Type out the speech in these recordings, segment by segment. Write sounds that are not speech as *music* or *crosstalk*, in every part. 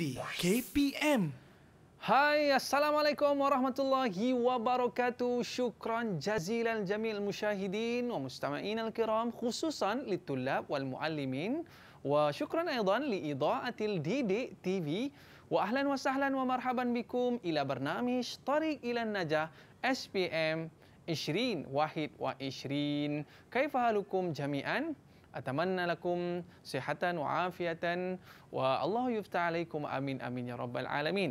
di KPM. Hai, Assalamualaikum warahmatullahi wabarakatuh. Syukran jazilan jamil musyahidin wa mustama'in al-kiram khususan tulab wal muallimin wa syukran aidan li ida'atil didik TV wa ahlan wa sahlan wa marhaban bikum ila barnamish tarik ila najah SPM Ishrin, wahid wa 20 kaifahalukum jami'an أتمنى لكم صحة وعافية والله يفتح عليكم آمين آمين يا رب العالمين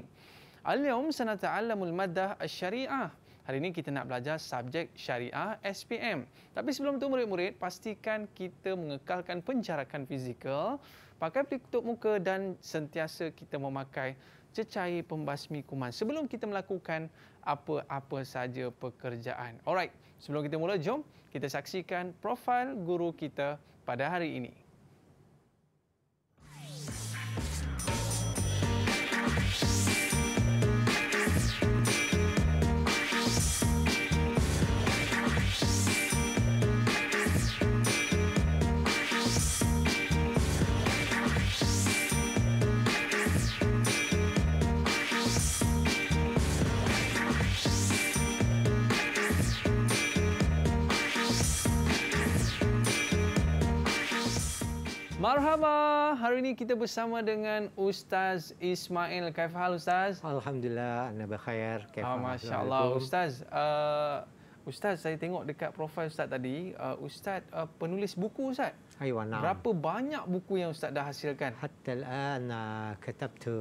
اليوم سنتعلم المادة الشريعة Hari ini kita nak belajar subjek syariah SPM. Tapi sebelum itu murid-murid, pastikan kita mengekalkan penjarakan fizikal, pakai pelitup muka dan sentiasa kita memakai cecair pembasmi kuman sebelum kita melakukan apa-apa saja pekerjaan. Alright, sebelum kita mula, jom kita saksikan profil guru kita pada hari ini. Marhaba. Hari ini kita bersama dengan Ustaz Ismail. Kaif hal Ustaz? Alhamdulillah, anda berkhair. Kaif ah, Masya Allah. Ustaz, uh, Ustaz, saya tengok dekat profil Ustaz tadi. Uh, Ustaz, uh, penulis buku Ustaz. Ayuh Aywana. Berapa banyak buku yang Ustaz dah hasilkan? Hatta al-an, uh, tu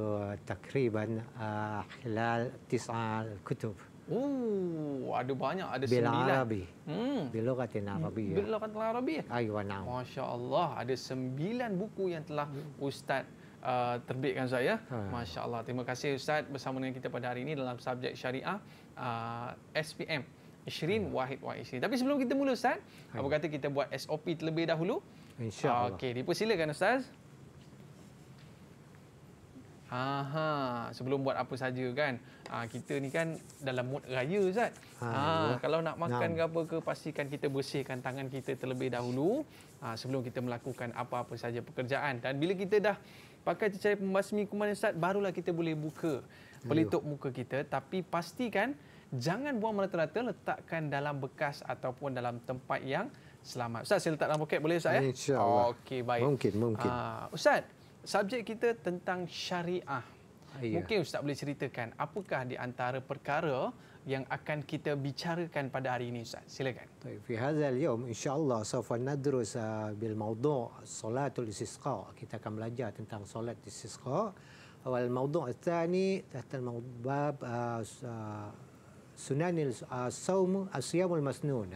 takriban uh, hilal tis'al kutub. Oh, ada banyak, ada Bila sembilan. Arabi. Hmm. Bila kata Arabi. Ya? Bila kata Arabi. Ya? Ayuh, Masya Allah, ada sembilan buku yang telah hmm. Ustaz Uh, terbitkan saya ya? ha. Masya Allah Terima kasih Ustaz Bersama dengan kita pada hari ini Dalam subjek syariah uh, SPM Ishrin hmm. Wahid Wahid Ishrin Tapi sebelum kita mula Ustaz Hai. Apa kata kita buat SOP terlebih dahulu InsyaAllah uh, Okey dipersilakan Ustaz Aha, sebelum buat apa saja kan. Ha, kita ni kan dalam mood raya Zat. Ha, ha, kalau nak makan ke apa ke pastikan kita bersihkan tangan kita terlebih dahulu ha, sebelum kita melakukan apa-apa saja pekerjaan. Dan bila kita dah pakai cecair pembasmi kuman Zat, barulah kita boleh buka ya. pelitup muka kita. Tapi pastikan jangan buang merata-rata letakkan dalam bekas ataupun dalam tempat yang selamat. Ustaz, saya letak dalam poket boleh Ustaz? Ya? InsyaAllah. Okey, baik. Mungkin, mungkin. Ha, Ustaz, subjek kita tentang syariah. Ya. Mungkin ustaz boleh ceritakan apakah di antara perkara yang akan kita bicarakan pada hari ini ustaz. Silakan. Baik, fi hadzal yawm insya-Allah sawfa nadrus ah, bil mawdu' solatul istisqa. Kita akan belajar tentang solat istisqa. Awal mawdu' ath-thani tahta al-bab ah, sunanil saum asyamul masnun.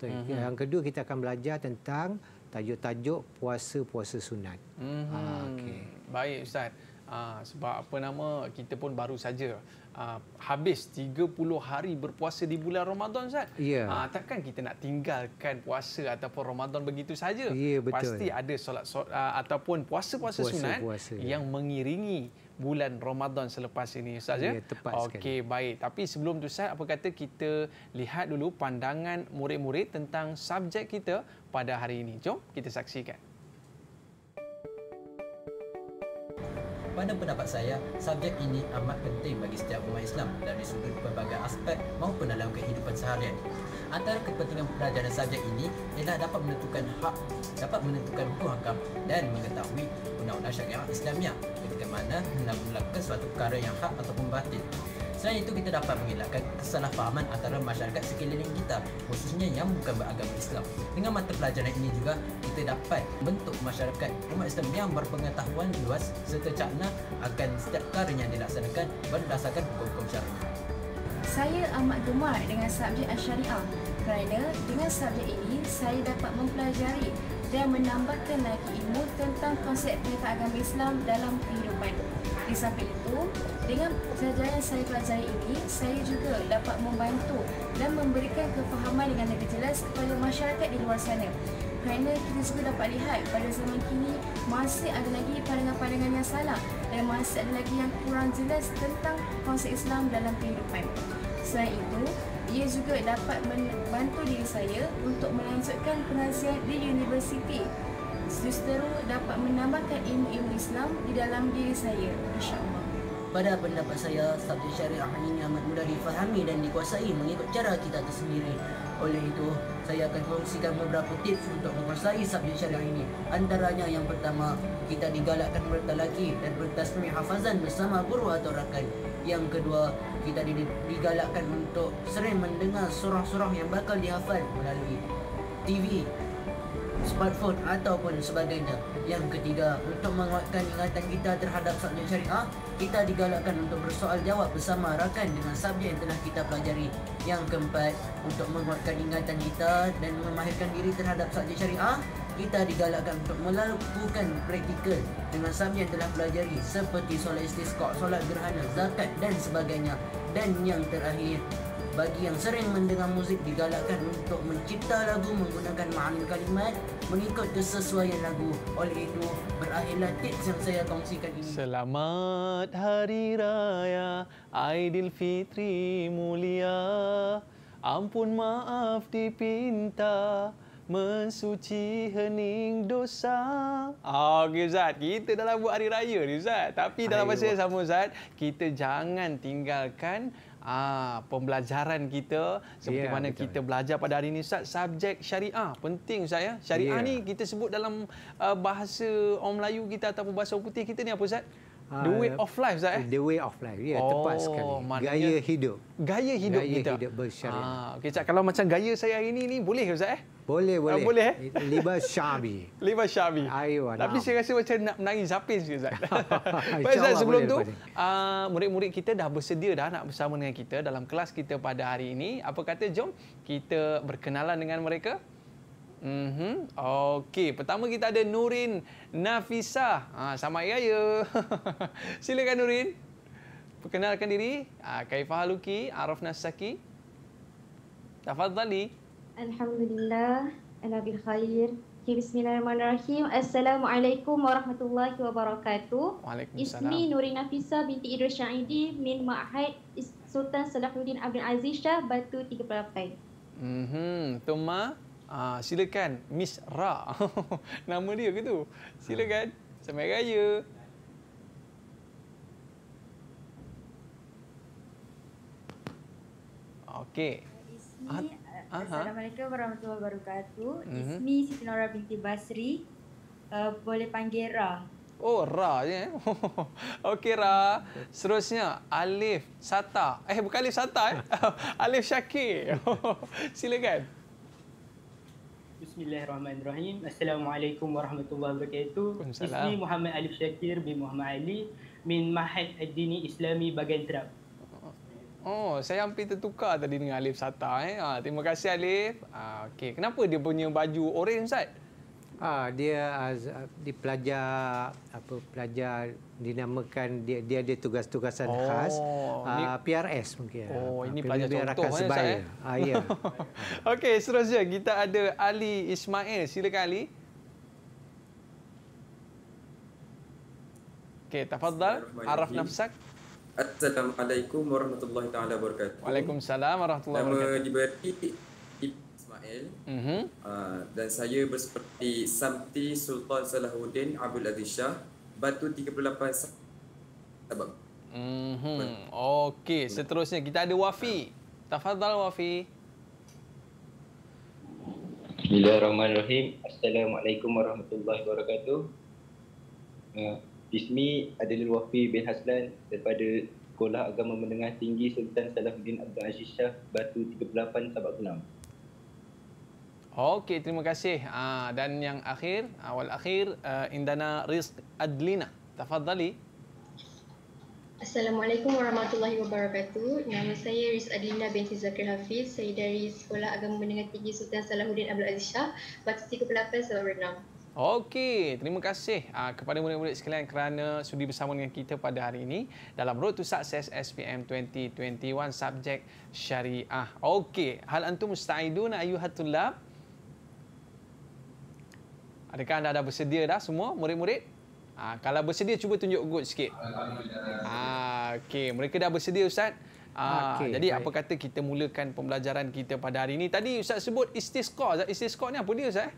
Baik, mhm. yang kedua kita akan belajar tentang tajuk-tajuk puasa-puasa sunat. Mm -hmm. Ah, ha, okay. Baik Ustaz. Ha, sebab apa nama kita pun baru saja ha, habis 30 hari berpuasa di bulan Ramadan Ustaz. Yeah. Ya. Ha, takkan kita nak tinggalkan puasa ataupun Ramadan begitu saja. Yeah, ya, Pasti ada solat, solat ataupun puasa-puasa sunat puasa. yang mengiringi bulan Ramadan selepas ini Ustaz ya. Ya tepat okay, sekali. Okey baik tapi sebelum tu Ustaz apa kata kita lihat dulu pandangan murid-murid tentang subjek kita pada hari ini. Jom kita saksikan. Pada pendapat saya, subjek ini amat penting bagi setiap umat Islam dari sudut pelbagai aspek maupun dalam kehidupan seharian antara kepentingan pelajaran subjek ini ialah dapat menentukan hak dapat menentukan hukum agama dan mengetahui undang-undang syariah Islamiah ketika mana hendak melakukan suatu perkara yang hak atau batil. Selain itu, kita dapat mengelakkan kesalahfahaman antara masyarakat sekeliling kita khususnya yang bukan beragama Islam. Dengan mata pelajaran ini juga, kita dapat bentuk masyarakat umat Islam yang berpengetahuan luas serta cakna akan setiap perkara yang dilaksanakan berdasarkan hukum-hukum syarikat saya amat gemar dengan subjek asyariah kerana dengan subjek ini saya dapat mempelajari dan menambahkan lagi ilmu tentang konsep perintah agama Islam dalam kehidupan. Di samping itu, dengan pelajaran yang saya pelajari ini, saya juga dapat membantu dan memberikan kefahaman dengan lebih jelas kepada masyarakat di luar sana. Kerana kita juga dapat lihat pada zaman kini masih ada lagi pandangan-pandangan yang salah dan masih ada lagi yang kurang jelas tentang konsep Islam dalam kehidupan selain itu, ia juga dapat membantu diri saya untuk melanjutkan penasihat di universiti. Justeru dapat menambahkan ilmu-ilmu Islam di dalam diri saya, insyaAllah. Pada pendapat saya, subjek syariah ini amat mudah difahami dan dikuasai mengikut cara kita tersendiri. Oleh itu, saya akan kongsikan beberapa tips untuk menguasai subjek syariah ini. Antaranya yang pertama, kita digalakkan bertalaki dan bertasmi hafazan bersama guru atau rakan. Yang kedua, kita digalakkan untuk sering mendengar surah-surah yang bakal dihafal melalui TV, smartphone ataupun sebagainya. Yang ketiga, untuk menguatkan ingatan kita terhadap subjek syariah, kita digalakkan untuk bersoal jawab bersama rakan dengan subjek yang telah kita pelajari. Yang keempat, untuk menguatkan ingatan kita dan memahirkan diri terhadap subjek syariah, kita digalakkan untuk melakukan praktikal dengan sam yang telah pelajari seperti solat istisqa, solat gerhana, zakat dan sebagainya. Dan yang terakhir, bagi yang sering mendengar muzik digalakkan untuk mencipta lagu menggunakan makna kalimat mengikut kesesuaian lagu. Oleh itu, berakhirlah tips yang saya kongsikan ini. Selamat Hari Raya Aidilfitri Mulia Ampun maaf dipinta Mensuci hening dosa. Oh, ah, okay, Zat. Kita dalam buat hari raya ni, Zat. Tapi dalam masa yang sama, Zat, kita jangan tinggalkan ah, pembelajaran kita seperti yeah, mana betul. kita belajar pada hari ini, Zat. Subjek syariah. Penting, Zat. Ya? Syariah yeah. ni kita sebut dalam uh, bahasa orang Melayu kita ataupun bahasa orang putih kita ni apa, Zat? Ah, the way of life, Zat. Eh? The way of life. Ya, yeah, oh, tepat sekali. Maknanya, gaya hidup. Gaya hidup gaya kita. Gaya hidup bersyariah. Ah, okay, Zat. Kalau macam gaya saya hari ini, ni, boleh ke, Zat? Eh? Ah, boleh, boleh. Uh, boleh, eh? Liba Syabi. *laughs* Liba Syabi. Ayuh, Tapi saya rasa macam nak menari zapis sikit, Zat. *laughs* Baik, Zat, sebelum boleh, tu, boleh. Ah, uh, murid-murid kita dah bersedia dah nak bersama dengan kita dalam kelas kita pada hari ini. Apa kata, jom kita berkenalan dengan mereka. Hmm. Okey, pertama kita ada Nurin Nafisa. Ha, sama ya. Silakan Nurin. Perkenalkan diri. Ah, ha, Kaifah Haluki, Arif Nasaki. Tafadzali. Alhamdulillah, ala bil khair. Okay, bismillahirrahmanirrahim. Assalamualaikum warahmatullahi wabarakatuh. Ismi Nurina Nafisa binti Idris Syahidi min Ma'had Sultan Salahuddin Abdul Aziz Shah Batu 38. Mhm, tu ma. Ah, silakan Miss Ra. *laughs* Nama dia ke tu? Silakan. Selamat raya. Okey. Ismi ah, Assalamualaikum warahmatullahi wabarakatuh. Mm-hmm. Ismi Siti Nora binti Basri. Uh, boleh panggil Ra. Oh, Ra je. Eh? *laughs* Okey, Ra. Seterusnya, Alif Sata. Eh, bukan Alif Sata. Eh? *laughs* Alif Syakir. *laughs* Silakan. Bismillahirrahmanirrahim. Assalamualaikum warahmatullahi wabarakatuh. Ismi Muhammad Alif Syakir bin Muhammad Ali. Min Mahat Ad-Dini Islami Bagan Oh, saya hampir tertukar tadi dengan Alif Sata eh. Ha, terima kasih Alif. Ha, okey, kenapa dia punya baju orange? Ustaz? Ha, dia uh, di pelajar apa pelajar dinamakan dia dia ada tugas-tugasan oh, khas ini, uh, PRS mungkin. Oh, uh, ini pelajar contoh kan eh, saya. Eh? Ah ha, ya. *laughs* okey, seterusnya kita ada Ali Ismail. Silakan Ali. Okey, تفضل. Araf nafsak. Assalamualaikum warahmatullahi taala wabarakatuh. Waalaikumsalam warahmatullahi wabarakatuh. Nama diberi Ismail. Mm-hmm. Uh, dan saya berseperti Samti Sultan Salahuddin Abdul Aziz Shah Batu 38 Sabab. Mhm. Okey, seterusnya kita ada Wafi. Tafadhal Wafi. Bismillahirrahmanirrahim. Assalamualaikum warahmatullahi wabarakatuh. Uh, Bismi Adilul Wafi bin Haslan daripada Sekolah Agama Menengah Tinggi Sultan Salahuddin Abdul Aziz Shah Batu 38 Sabak Gunam. Okey, terima kasih. Ah, dan yang akhir, awal akhir, ah, Indana Rizq Adlina. Tafadhali. Assalamualaikum warahmatullahi wabarakatuh. Nama saya Riz Adlina binti Zakir Hafiz. Saya dari Sekolah Agama Menengah Tinggi Sultan Salahuddin Abdul Aziz Shah, Batu 38, Sabah Okey, terima kasih uh, kepada murid-murid sekalian kerana sudi bersama dengan kita pada hari ini dalam Road to Success SPM 2021 subjek syariah. Okey, hal antum musta'idun ayuhatullab? Adakah anda dah bersedia dah semua murid-murid? Uh, kalau bersedia cuba tunjuk good sikit. Ah, uh, okey, mereka dah bersedia ustaz? Ah, okay, jadi baik. apa kata kita mulakan pembelajaran kita pada hari ini? Tadi ustaz sebut istisqa. Istisqa ni apa dia ustaz?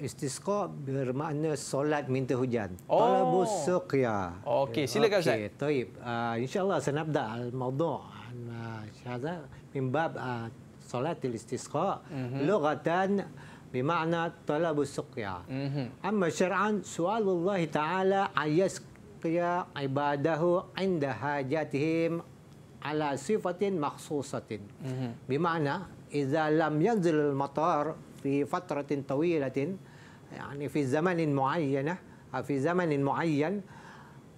Istisqa bermakna solat minta hujan. Oh. Talabus suqya. Okey, silakan Ustaz. Okey, taib. Uh, InsyaAllah senabda al-mawdu' al-syahadah ah, mimbab uh, ah, solat istisqa. Mm -hmm. Lugatan bermakna talabus suqya. Mm -hmm. Amma syar'an soal Allah Ta'ala ayas ibadahu inda hajatihim ala sifatin maksusatin. Mm -hmm. Bermakna, iza lam yanzil al-matar في فترة طويلة يعني في زمن معين في زمن معين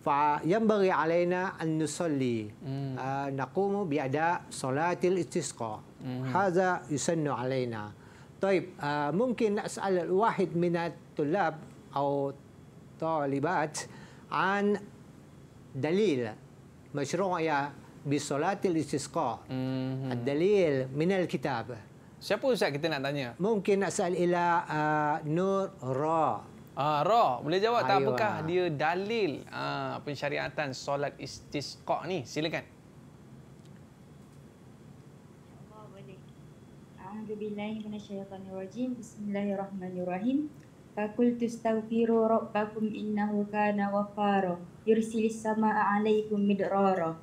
فينبغي علينا أن نصلي آه، نقوم بأداء صلاة الاستسقاء هذا يسن علينا طيب آه، ممكن أسأل الواحد من الطلاب أو طالبات عن دليل مشروعية بصلاة الاستسقاء الدليل من الكتاب Siapa Ustaz kita nak tanya? Mungkin nak sal ila uh, Nur Ra. Ah, Ra, boleh jawab Ayu tak apakah ha. dia dalil uh, pensyariatan solat istisqa ni? Silakan. Alhamdulillahi minasyaitani rajim. Bismillahirrahmanirrahim. Fakul tustawfiru rabbakum innahu kana wafaro. Yursilis sama'a alaikum midrara.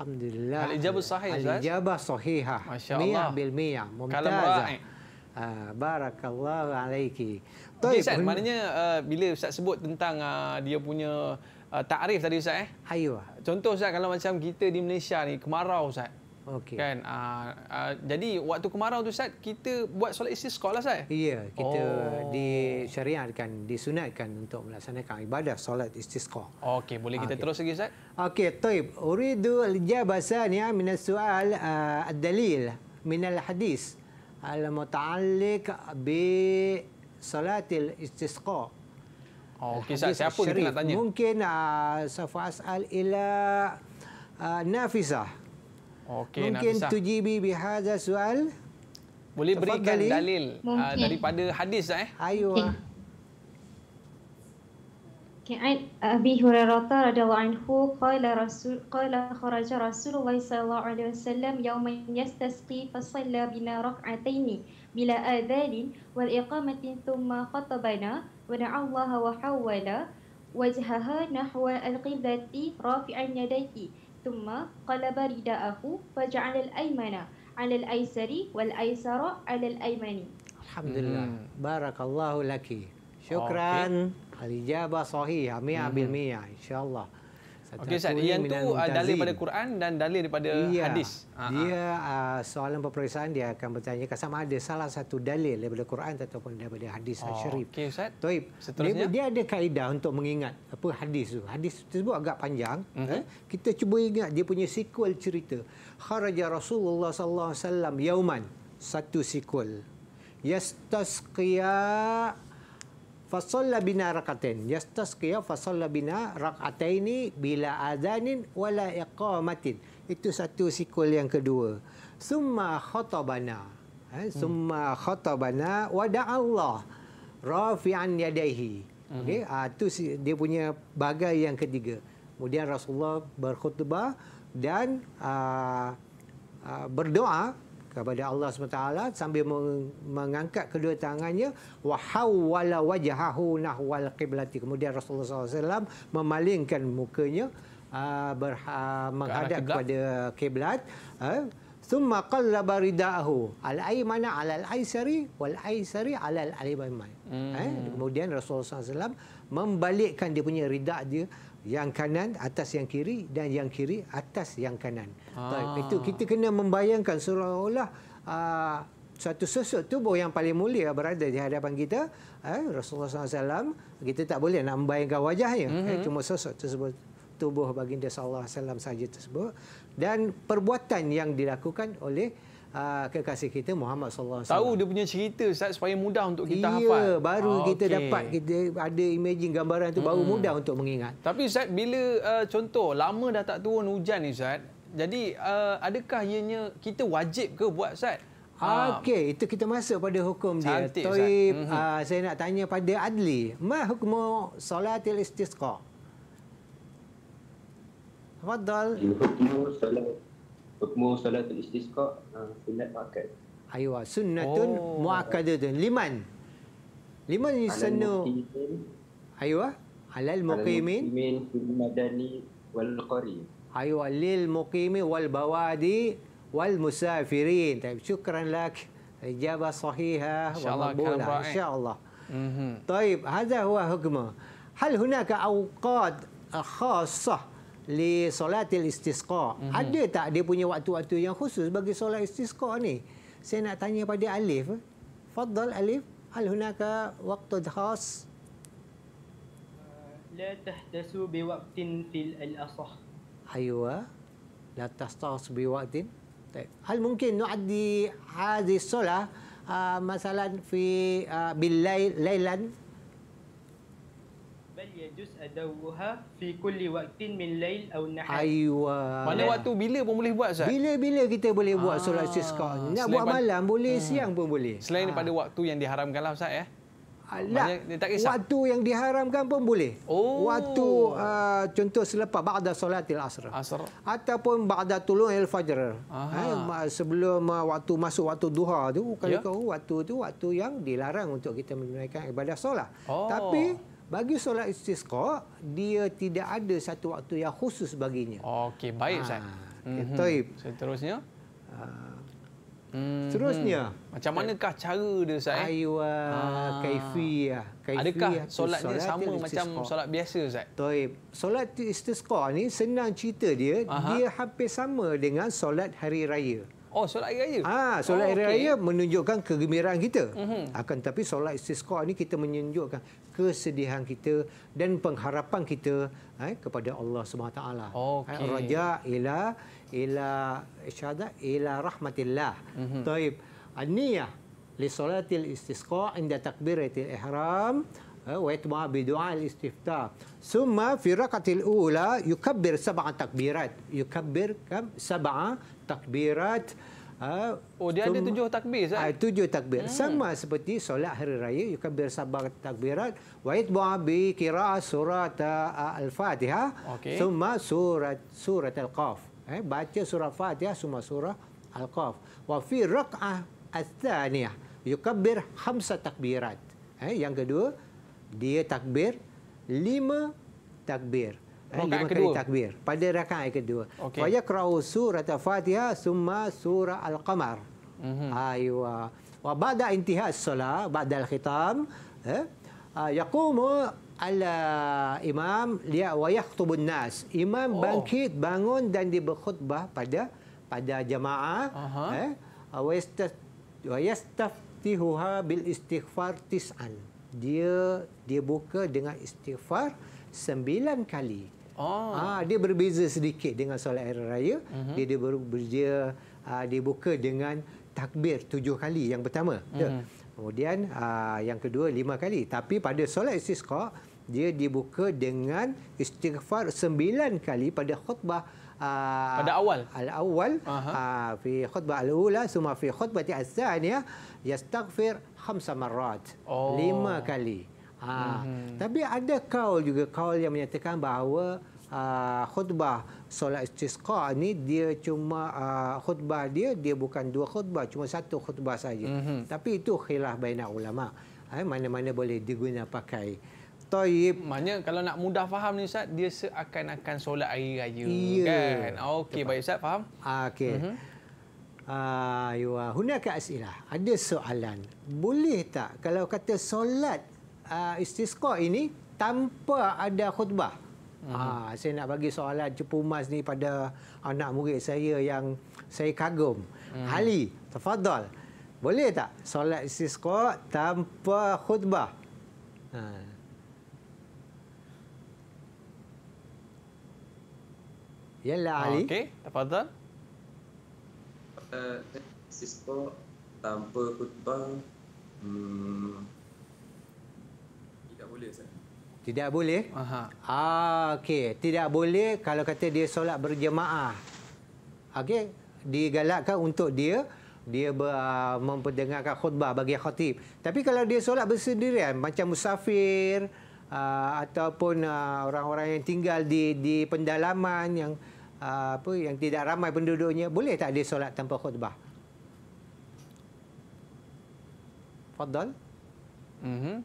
Alhamdulillah. Al-ijabah sahih, Zaz. Al-ijabah sahihah. Masya Allah. Miyah bil miyah. Mumtazah. Ah, Barakallah alaiki. Okey, Ustaz. Pun... Maknanya uh, bila Ustaz sebut tentang uh, dia punya uh, takrif tadi, Ustaz. Eh? Ayuh. Contoh, Ustaz, kalau macam kita di Malaysia ni, kemarau, Ustaz. Okay. Kan? Uh, uh, jadi waktu kemarau tu Ustaz, kita buat solat istisqa lah Ustaz? Ya, kita oh. disyariatkan, disunatkan untuk melaksanakan ibadah solat istisqa. Okey, boleh kita okay. terus lagi Ustaz? Okey, taib. Uridu al-jabasaniya minas soal ah, ad-dalil minal hadis al-muta'alliq bi salatil istisqa. Okey, Ustaz, siapa kita nak tanya? Mungkin uh, safa as'al ila uh, nafisah. Okey, Mungkin nak tuji bi bihaza soal. Boleh berikan dalil, dalil uh, daripada hadis eh. Ayo. Okay. عن أبي هريرة رضي الله عنه قال رسول قال خرج رسول الله صلى الله عليه وسلم يوما يستسقي فصلى بنا ركعتين بلا آذان والإقامة ثم خطبنا ودعا الله وحول وجهها نحو القبلة رافعا يديه ثم قلب رداءه فجعل الأيمن على الأيسر والأيسر على الأيمن الحمد لله mm. بارك الله لك شكرا okay. الإجابة صحيحة 100% mm. إن شاء الله Okey Ustaz, yang tu ah, dalil daripada Quran dan dalil daripada ya. hadis. Ah, ah. Dia uh, soalan peperiksaan dia akan bertanya ke sama ada salah satu dalil daripada Quran ataupun daripada hadis oh. syarif. Okey Ustaz. Taib. Seterusnya dia, dia ada kaedah untuk mengingat apa hadis tu. Hadis tersebut agak panjang. Mm -hmm. eh? Kita cuba ingat dia punya sequel cerita. Kharaja Rasulullah sallallahu alaihi wasallam yauman. Satu sequel. Yastasqiya fasalla bina rakatain yastaskiya fasalla bina rakataini bila azanin wala iqamatin itu satu sikul yang kedua summa khatabana ha, summa hmm. khatabana wa da'a Allah rafi'an yadaihi hmm. itu ah, dia punya bagai yang ketiga kemudian Rasulullah berkhutbah dan ah, ah, berdoa kepada Allah SWT sambil mengangkat kedua tangannya wahawala wajahahu nahwal qiblati kemudian Rasulullah SAW memalingkan mukanya uh, menghadap kepada kiblat ah. thumma qallaba ridahu al aymana ala al aysari wal aysari ala al aliman hmm. eh, kemudian Rasulullah SAW membalikkan dia punya ridak dia yang kanan atas yang kiri dan yang kiri atas yang kanan. Ah. Itu kita kena membayangkan seolah-olah uh, satu sesuatu tubuh yang paling mulia berada di hadapan kita, eh, Rasulullah SAW, kita tak boleh nak membayangkan wajahnya. Mm -hmm. eh, mhm. cuma sosok tersebut, tubuh baginda SAW saja tersebut. Dan perbuatan yang dilakukan oleh Ah, kekasih kita Muhammad SAW. Tahu dia punya cerita Ustaz supaya mudah untuk kita ya, hafal. Ya, baru ah, kita okay. dapat kita ada imaging gambaran tu hmm. baru mudah untuk mengingat. Tapi Ustaz bila uh, contoh lama dah tak turun hujan ni Ustaz, jadi uh, adakah ianya kita wajib ke buat Ustaz? Ah. Okey, itu kita masuk pada hukum Cantik, dia. Toib, mm-hmm. uh, saya nak tanya pada Adli. Ma hukmu solatil istisqa? Fadal. Hukmu solat hukum solat istisqa uh, sunat muakkad aywa ah, sunnatun oh. muakkadatun liman liman yusannu aywa halal muqimin ah. min madani wal qari aywa lil muqimi wal bawadi wal musafirin طيب شكرا لك اجابه صحيحه ومقبوله ان شاء الله طيب هذا هو حكمه هل هناك اوقات خاصه li solatil istisqa. Mm -hmm. Ada tak dia punya waktu-waktu yang khusus bagi solat istisqa ni? Saya nak tanya pada Alif. Faddal Alif, hal hunaka waktu khas? Uh, la tahtasu bi waktin fil al-asah. Aywa. Ah. La tahtasu bi waktin. Hal mungkin nu'addi hadhi solat uh, masalan fi uh, ah, bil lailan bal yajuz adawuha fi kulli waqtin min lail aw nahar aywa mana waktu bila pun boleh buat ustaz bila-bila kita boleh buat ah. solat istisqa nak selain buat malam boleh hmm. siang pun boleh selain ah. pada waktu yang diharamkan lah ustaz ya eh? Tak waktu yang diharamkan pun boleh. Oh. Waktu uh, contoh selepas ba'da solatil asr. Asr. Ataupun ba'da tulul fajr. Ha, sebelum uh, waktu masuk waktu duha tu kalau ya. yeah. waktu tu waktu yang dilarang untuk kita menunaikan ibadah solat. Oh. Tapi bagi solat istisqa dia tidak ada satu waktu yang khusus baginya. Okey, baik Ustaz. Ah, okey, mhm. Seterusnya? Hmm, Seterusnya hmm. Macam manakah cara dia Ustaz? Eh? Aywa Kaifiyah kaifi, Adakah solat dia sama istisqa. macam solat biasa Ustaz? Taib Solat istisqa ni senang cerita dia Aha. Dia hampir sama dengan solat hari raya Oh solat hari raya? Ah, solat oh, hari okay. raya menunjukkan kegembiraan kita uh mhm. -huh. Akan tapi solat istisqa ni kita menunjukkan kesedihan kita dan pengharapan kita eh, kepada Allah Subhanahu taala. Eh, okay. Raja ila ila syada ila rahmatillah. Mm-hmm. Taib. Aniyah li salatil istisqa inda takbiratil ihram eh, wa itma bi du'a al istiftah. Summa fi raqatil ula yukabbir sab'a takbirat. Yukabbir kam sab'a takbirat. Ah, oh dia ada tujuh takbir sah? Uh, tujuh takbir. Hmm. Sama seperti solat hari raya you kan bersabar takbirat wa itbu'abi qira'at surat al-Fatihah okay. summa surat surat al-Qaf. Eh, baca surah Fatihah summa surah al-Qaf. Wa fi raq'ah al-thaniyah yukabbir khamsa takbirat. Eh, yang kedua dia takbir lima takbir. Eh, rakaat lima kedua. takbir pada rakaat kedua. Okay. Wajah kerau surat al-fatihah, summa surah al-qamar. Mm -hmm. Aiyah. Wa bada intihah solat, bada al-khitam. Eh, yaqumu ala imam liya wa yakhtubun nas. Imam oh. bangkit, bangun dan diberkhutbah pada pada jamaah. Uh -huh. Eh, wa yastaf wa bil istighfar tis'an. Dia dia buka dengan istighfar sembilan kali. Oh. Ha, dia berbeza sedikit dengan solat hari raya. Mm -hmm. Dia dia ber, ber, ah, dia buka dengan takbir tujuh kali yang pertama. Mm -hmm. Kemudian uh, yang kedua lima kali. Tapi pada solat istisqa dia dibuka dengan istighfar sembilan kali pada khutbah uh, pada awal. Al awal uh fi khutbah al ula summa fi khutbah al-tsaniyah yastaghfir khamsa marrat. Oh. Lima kali. Ha. Hmm. Tapi ada kaul juga, kaul yang menyatakan bahawa uh, khutbah solat istisqa ni dia cuma uh, khutbah dia, dia bukan dua khutbah, cuma satu khutbah saja. Hmm. Tapi itu khilaf bainak ulama. Eh, mana-mana boleh diguna pakai. Toyib. Maksudnya kalau nak mudah faham ni Ustaz, dia seakan-akan solat air raya ya. kan? Okey, baik Ustaz, faham? Okey. Mm -hmm. Ah, uh, ya. Hunaka asilah. Ada soalan. Boleh tak kalau kata solat uh, istisqa ini tanpa ada khutbah. Uh -huh. ha, saya nak bagi soalan cepu mas ni pada anak murid saya yang saya kagum. Uh mhm. -huh. Ali, tafadhal. Boleh tak solat istisqa tanpa khutbah? Ha. Yalah oh, Ali. Ah, okey, tafadhal. Uh, istisqa tanpa khutbah. Hmm boleh saya. Tidak boleh? Aha. Ah, okey. Tidak boleh kalau kata dia solat berjemaah. Okey, digalakkan untuk dia dia ber, uh, memperdengarkan khutbah bagi khatib. Tapi kalau dia solat bersendirian macam musafir uh, ataupun ah, orang-orang uh, yang tinggal di di pendalaman yang uh, apa yang tidak ramai penduduknya, boleh tak dia solat tanpa khutbah? Fadal? Mhm. Mm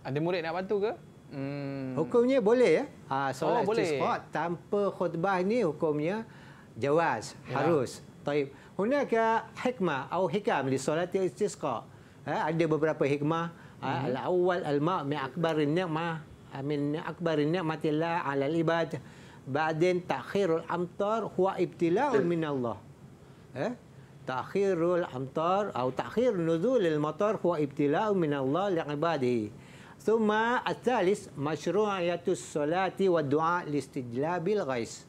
ada murid nak bantu ke? Hmm. Hukumnya boleh ya. Ha, solat oh, istisqa' tanpa khutbah ni hukumnya jawaz, ya. harus. Taib. ke hikmah atau hikam di solat istisqa'. Ha, ada beberapa hikmah. Hmm. Al-awwal al-ma' min akbarin ni'mah ha, min akbarin ni'matillah 'alal ibad. Ba'din ta'khirul amtar huwa ibtila'un minallah. Eh? Ta'khirul amtar atau ta'khir nuzulil matar huwa ibtila'un minallah li'ibadihi. Thumma at-thalis mashru' ayatu solati wa du'a listijlabil ghais.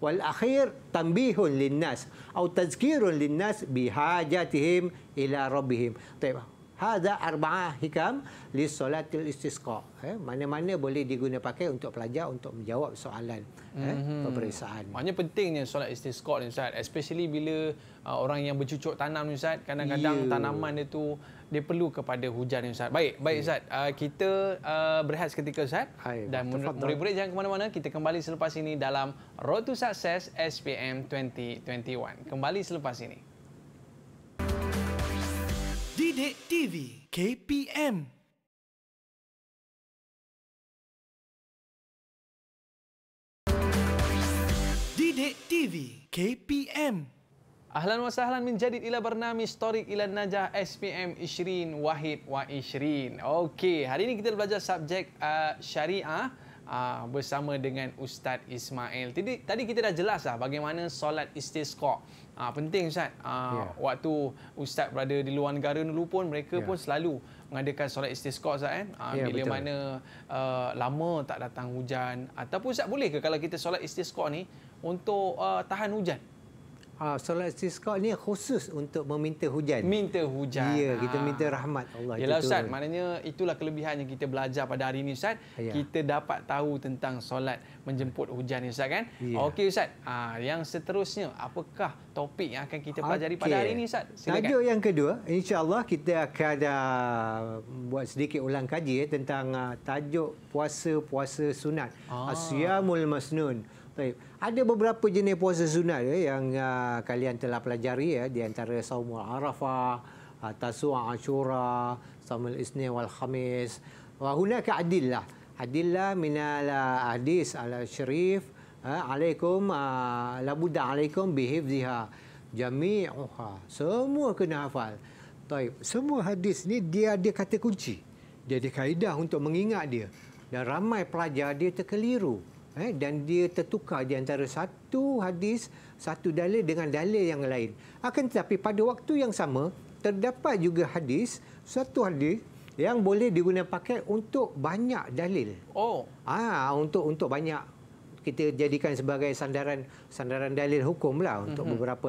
Wal akhir tambihun linnas atau tazkirun linnas bihajatihim ila rabbihim. Tayyib. Hada arba'a hikam li solatil istisqa. Eh, mana-mana boleh diguna pakai untuk pelajar untuk menjawab soalan eh, mhm. pemeriksaan. mm pentingnya solat istisqa ni Ustaz. Especially bila uh, orang yang bercucuk tanam ni Ustaz. Kadang-kadang tanaman dia tu dia perlu kepada hujan Ustaz. Baik, baik ya. Ustaz. Uh, kita uh, berehat seketika Ustaz. Dan murid-murid jangan ke mana-mana. Kita kembali selepas ini dalam Road to Success SPM 2021. Kembali selepas ini. Didik TV KPM Didik TV KPM Ahlan wa sahlan min jadid ila bernami story ila najah SPM Ishrin Wahid wa Ishrin. Okey, hari ini kita belajar subjek uh, syariah uh, bersama dengan Ustaz Ismail. Tadi, tadi kita dah jelas lah bagaimana solat istisqa. Uh, penting Ustaz. Uh, ah, yeah. Waktu Ustaz berada di luar negara dulu pun, mereka yeah. pun selalu mengadakan solat istisqa Ustaz. Eh? Uh, ah, yeah, bila betul. mana uh, lama tak datang hujan. Ataupun Ustaz boleh ke kalau kita solat istisqa ni untuk uh, tahan hujan? Ha, solat istisqa ni khusus untuk meminta hujan. Minta hujan. Ya, ha. kita minta rahmat Allah. Yalah Ustaz, maknanya itulah kelebihan yang kita belajar pada hari ini Ustaz. Ya. Kita dapat tahu tentang solat menjemput hujan ni Ustaz kan. Ya. Okey Ustaz, ha, yang seterusnya apakah topik yang akan kita pelajari okay. pada hari ini Ustaz? Silakan. Tajuk yang kedua, insyaAllah kita akan ada ah, buat sedikit ulang kaji ya, tentang ah, tajuk puasa-puasa sunat. Ah. Asyamul Masnun. Baik. Ada beberapa jenis puasa sunat ya, yang uh, kalian telah pelajari ya di antara al Arafah, uh, ah, Tasu'a Ashura, Saumul Isnin wal Khamis. Wa hunaka adillah. Adillah minal ah, hadis al-syarif. Ha, alaikum la budda alaikum bihifziha jami'uha. Semua kena hafal. Baik. Semua hadis ni dia dia kata kunci. Dia ada kaedah untuk mengingat dia. Dan ramai pelajar dia terkeliru eh, dan dia tertukar di antara satu hadis, satu dalil dengan dalil yang lain. Akan tetapi pada waktu yang sama, terdapat juga hadis, satu hadis yang boleh digunakan pakai untuk banyak dalil. Oh. Ah, untuk untuk banyak kita jadikan sebagai sandaran sandaran dalil hukum lah untuk mm-hmm. beberapa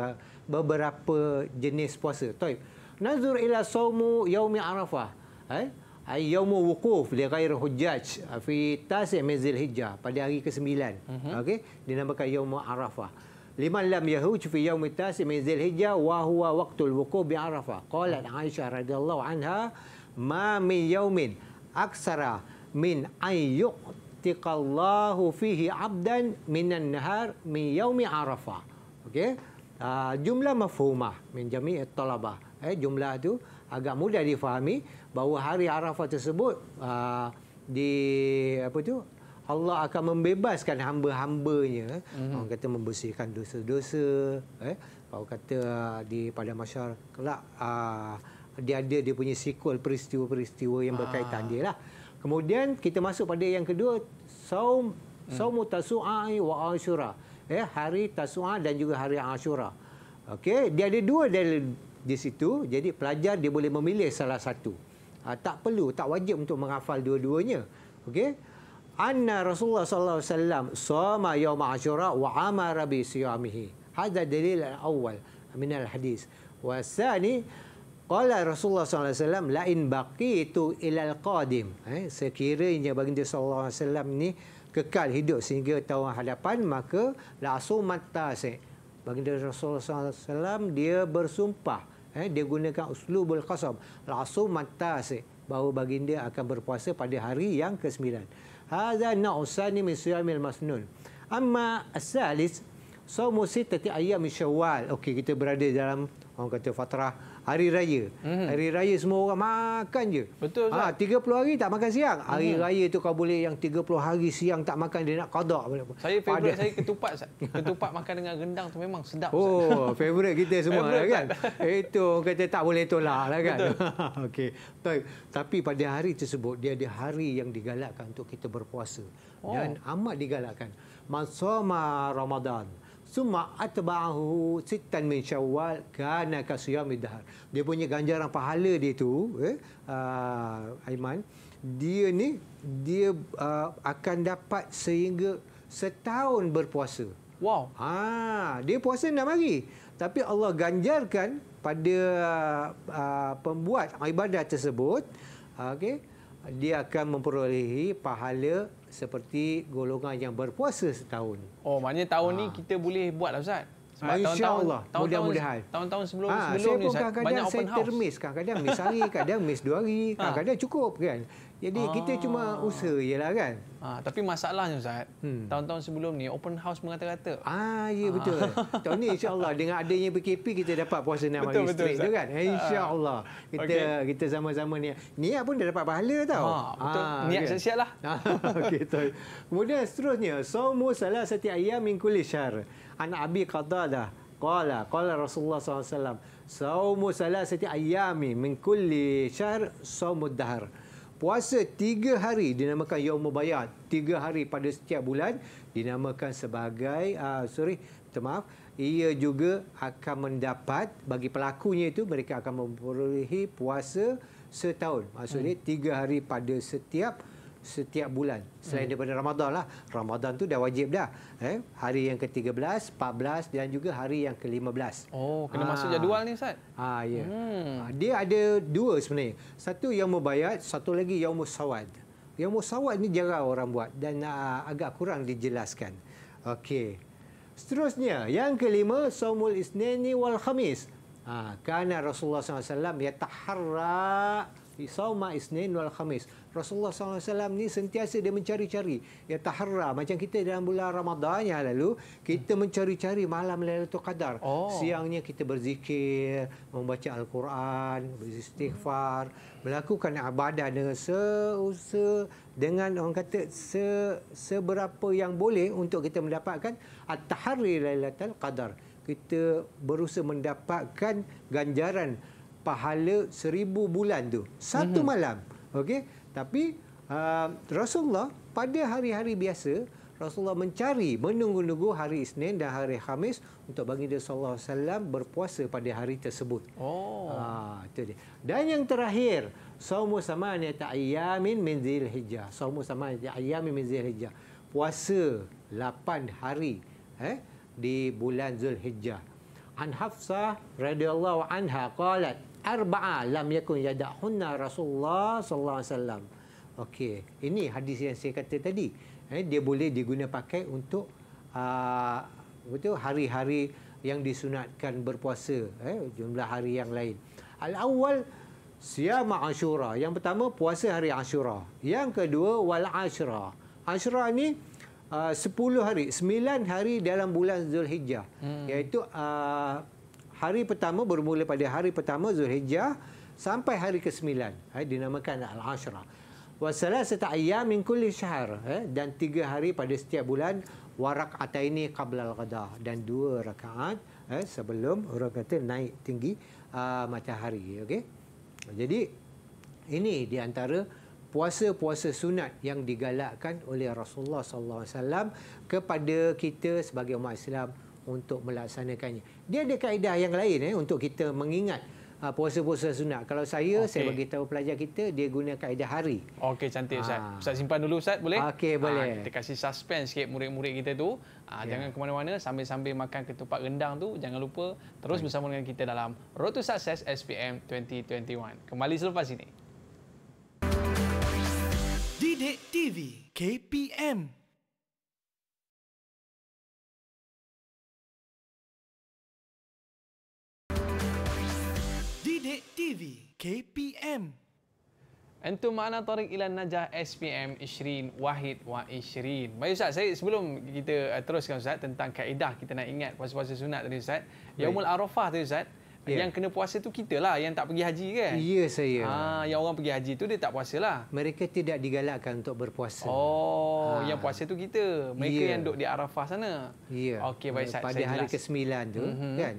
beberapa jenis puasa. Toib. Nazur ila saumu yaumi Arafah. Eh? yaumul wukuf li ghair hujjaj ah, fi tasi' mizil hijjah pada hari ke-9 mm-hmm. okey dinamakan yaumul arafah liman lam yahuj fi yaumit tasi' mizil hijjah wa huwa waqtul wuquf bi arafah qalat mm-hmm. aisyah radhiyallahu anha ma min yaumin aksara min ay yuqtiqallahu fihi abdan min minan nahar min yaumi arafah okey Uh, jumlah mafhumah min jami' talabah eh jumlah itu agak mudah difahami bahawa hari Arafah tersebut uh, di apa tu Allah akan membebaskan hamba-hambanya mm-hmm. orang kata membersihkan dosa-dosa eh kau kata uh, di pada masyarakat kelak uh, dia ada dia punya sikul peristiwa-peristiwa yang berkaitan ah. dia lah. Kemudian kita masuk pada yang kedua saum mm. saum tasu'a wa asyura. Eh hari tasu'a dan juga hari asyura. Okey, dia ada dua dari di situ. Jadi pelajar dia boleh memilih salah satu. Ha, tak perlu tak wajib untuk menghafal dua-duanya okey anna rasulullah sallallahu alaihi wasallam sama yaum asyura wa amara bi siyamihi hadza dalil awal min al hadis wa sani qala rasulullah sallallahu alaihi wasallam la in baqitu ila al qadim eh, sekiranya baginda sallallahu alaihi wasallam ni kekal hidup sehingga tahun hadapan maka la sumatta baginda rasulullah sallallahu alaihi wasallam dia bersumpah eh, dia gunakan uslubul qasam la'sum matas bahawa baginda akan berpuasa pada hari yang ke-9 hadza na'usani min siyamil masnun amma as-salis saumu sittati ayyam syawal okey kita berada dalam orang kata fatrah hari raya. Mm-hmm. Hari raya semua orang makan je. Betul ah, Ustaz. Ah ha, 30 hari tak makan siang. Hari mm-hmm. raya tu kau boleh yang 30 hari siang tak makan dia nak qada apa. Saya favorite saya ketupat Ustaz. Ketupat makan dengan rendang tu memang sedap Oh, *laughs* favorite kita semua favorite, lah, kan. Eh, itu kata tak boleh tolak lah kan. *laughs* Okey. Baik. Tapi pada hari tersebut dia ada hari yang digalakkan untuk kita berpuasa. Oh. Dan amat digalakkan. Masa Ramadan. Ramadan summa atba'ahu sittan min syawal kana kasiyam idhar dia punya ganjaran pahala dia tu eh uh, aiman dia ni dia uh, akan dapat sehingga setahun berpuasa wow ha dia puasa enam hari tapi Allah ganjarkan pada uh, pembuat ibadah tersebut uh, okey dia akan memperolehi pahala seperti golongan yang berpuasa setahun. Oh, maknanya tahun ha. ni ah. kita boleh buatlah ustaz. Sebab tahun insya-Allah mudah-mudahan. Tahun-tahun sebelum ha, sebelum saya ni pun kadang -kadang banyak open saya house. Termis, kadang-kadang miss hari, *laughs* kadang miss dua hari, ah. kadang-kadang cukup kan. Jadi ah. kita cuma usaha lah kan. Ah, tapi masalahnya Ustaz, hmm. tahun-tahun hmm. sebelum ni open house mengata-kata. Ah, ya ah. betul. Tahun ni insya-Allah *laughs* dengan adanya PKP kita dapat puasa enam hari straight tu kan. Eh, ah. Insya-Allah. Kita okay. kita sama-sama ni. Niat pun dah dapat pahala tau. Ha, ah, betul. Ah, niat okay. siap-siaplah. *laughs* Ah, okey, betul. Kemudian seterusnya, saumu salah setiap ayam min kulli syahr. Anak Abi kata dah. Qala, qala Rasulullah SAW. Saumu salah setiap ayam min kulli syahr saumu dahar puasa tiga hari dinamakan Yaumul Bayat. Tiga hari pada setiap bulan dinamakan sebagai, uh, sorry, minta maaf, ia juga akan mendapat bagi pelakunya itu mereka akan memperolehi puasa setahun. Maksudnya hmm. tiga hari pada setiap bulan setiap bulan selain hmm. daripada Ramadan lah. Ramadan tu dah wajib dah. Eh, hari yang ke-13, 14 dan juga hari yang ke-15. Oh, kena ha. masuk jadual ni Ustaz. Ha, ya. Yeah. Hmm. Ha, dia ada dua sebenarnya. Satu yang membayar, satu lagi yang musawad. Yang musawad ni jarang orang buat dan uh, agak kurang dijelaskan. Okey. Seterusnya, yang kelima, sawmul Isnin wal Khamis. Ha, kerana Rasulullah SAW ya taharra Sawma Isnin wal Khamis. Rasulullah SAW ni sentiasa dia mencari-cari ya taharra macam kita dalam bulan Ramadan yang lalu kita hmm. mencari-cari malam Lailatul Qadar. Oh. Siangnya kita berzikir, membaca al-Quran, beristighfar, hmm. melakukan ibadah dengan seusa dengan orang kata se, seberapa yang boleh untuk kita mendapatkan at-tahri Lailatul Qadar. Kita berusaha mendapatkan ganjaran pahala seribu bulan tu satu mm-hmm. malam okey tapi uh, Rasulullah pada hari-hari biasa Rasulullah mencari menunggu-nunggu hari Isnin dan hari Khamis untuk bagi dia sallallahu alaihi wasallam berpuasa pada hari tersebut. Oh. Ha, itu dia. Dan yang terakhir, saumu sama ni ta'yamin min Zilhijjah. Saumu sama ni ta'yamin min Zilhijjah. Puasa 8 hari eh di bulan Zulhijjah. An Hafsah radhiyallahu anha qalat arba'a lam yakun yada'hunna Rasulullah sallallahu alaihi wasallam. Okey, ini hadis yang saya kata tadi. Eh, dia boleh diguna pakai untuk betul ah, hari-hari yang disunatkan berpuasa, eh, jumlah hari yang lain. al awal siyam Ashura. Yang pertama puasa hari Ashura. Yang kedua wal Ashura. Ashura ni ah, uh, 10 hari, 9 hari dalam bulan Zulhijjah. Hmm. Iaitu uh, hari pertama bermula pada hari pertama Zulhijjah sampai hari ke-9 eh, dinamakan Al-Ashra. Wa salasata ayyam min kulli syahr eh, dan tiga hari pada setiap bulan warak ataini qabla al-ghada dan dua rakaat eh, sebelum orang kata naik tinggi uh, matahari okey. Jadi ini di antara puasa-puasa sunat yang digalakkan oleh Rasulullah sallallahu alaihi wasallam kepada kita sebagai umat Islam untuk melaksanakannya. Dia ada kaedah yang lain eh, untuk kita mengingat uh, puasa-puasa sunat. Kalau saya, okay. saya bagi tahu pelajar kita, dia guna kaedah hari. Okey, cantik Ustaz. Ha. Ustaz simpan dulu Ustaz, boleh? Okey, ah, boleh. Ha, kita kasih suspense sikit murid-murid kita tu. Ha, yeah. Ya. Jangan ke mana-mana sambil-sambil makan ketupat rendang tu. Jangan lupa terus okay. bersama dengan kita dalam Road to Success SPM 2021. Kembali selepas ini. Didik TV KPM TV KPM Entuh, mana tarik ilan najah SPM Ishrin Wahid wa Ishrin. Baik Ustaz, saya sebelum kita eh, teruskan Ustaz tentang kaedah kita nak ingat puasa-puasa sunat tadi Ustaz. Yaumul Arafah tu Ustaz, Yeah. Yang kena puasa tu kita lah yang tak pergi haji kan? Ya yeah, saya. Ha, yang orang pergi haji tu dia tak puasa lah. Mereka tidak digalakkan untuk berpuasa. Oh, ha. yang puasa tu kita. Mereka yeah. yang duduk di Arafah sana. Ya. Yeah. Okey, baik Pada saya Pada hari ke-9 tu mm-hmm. kan?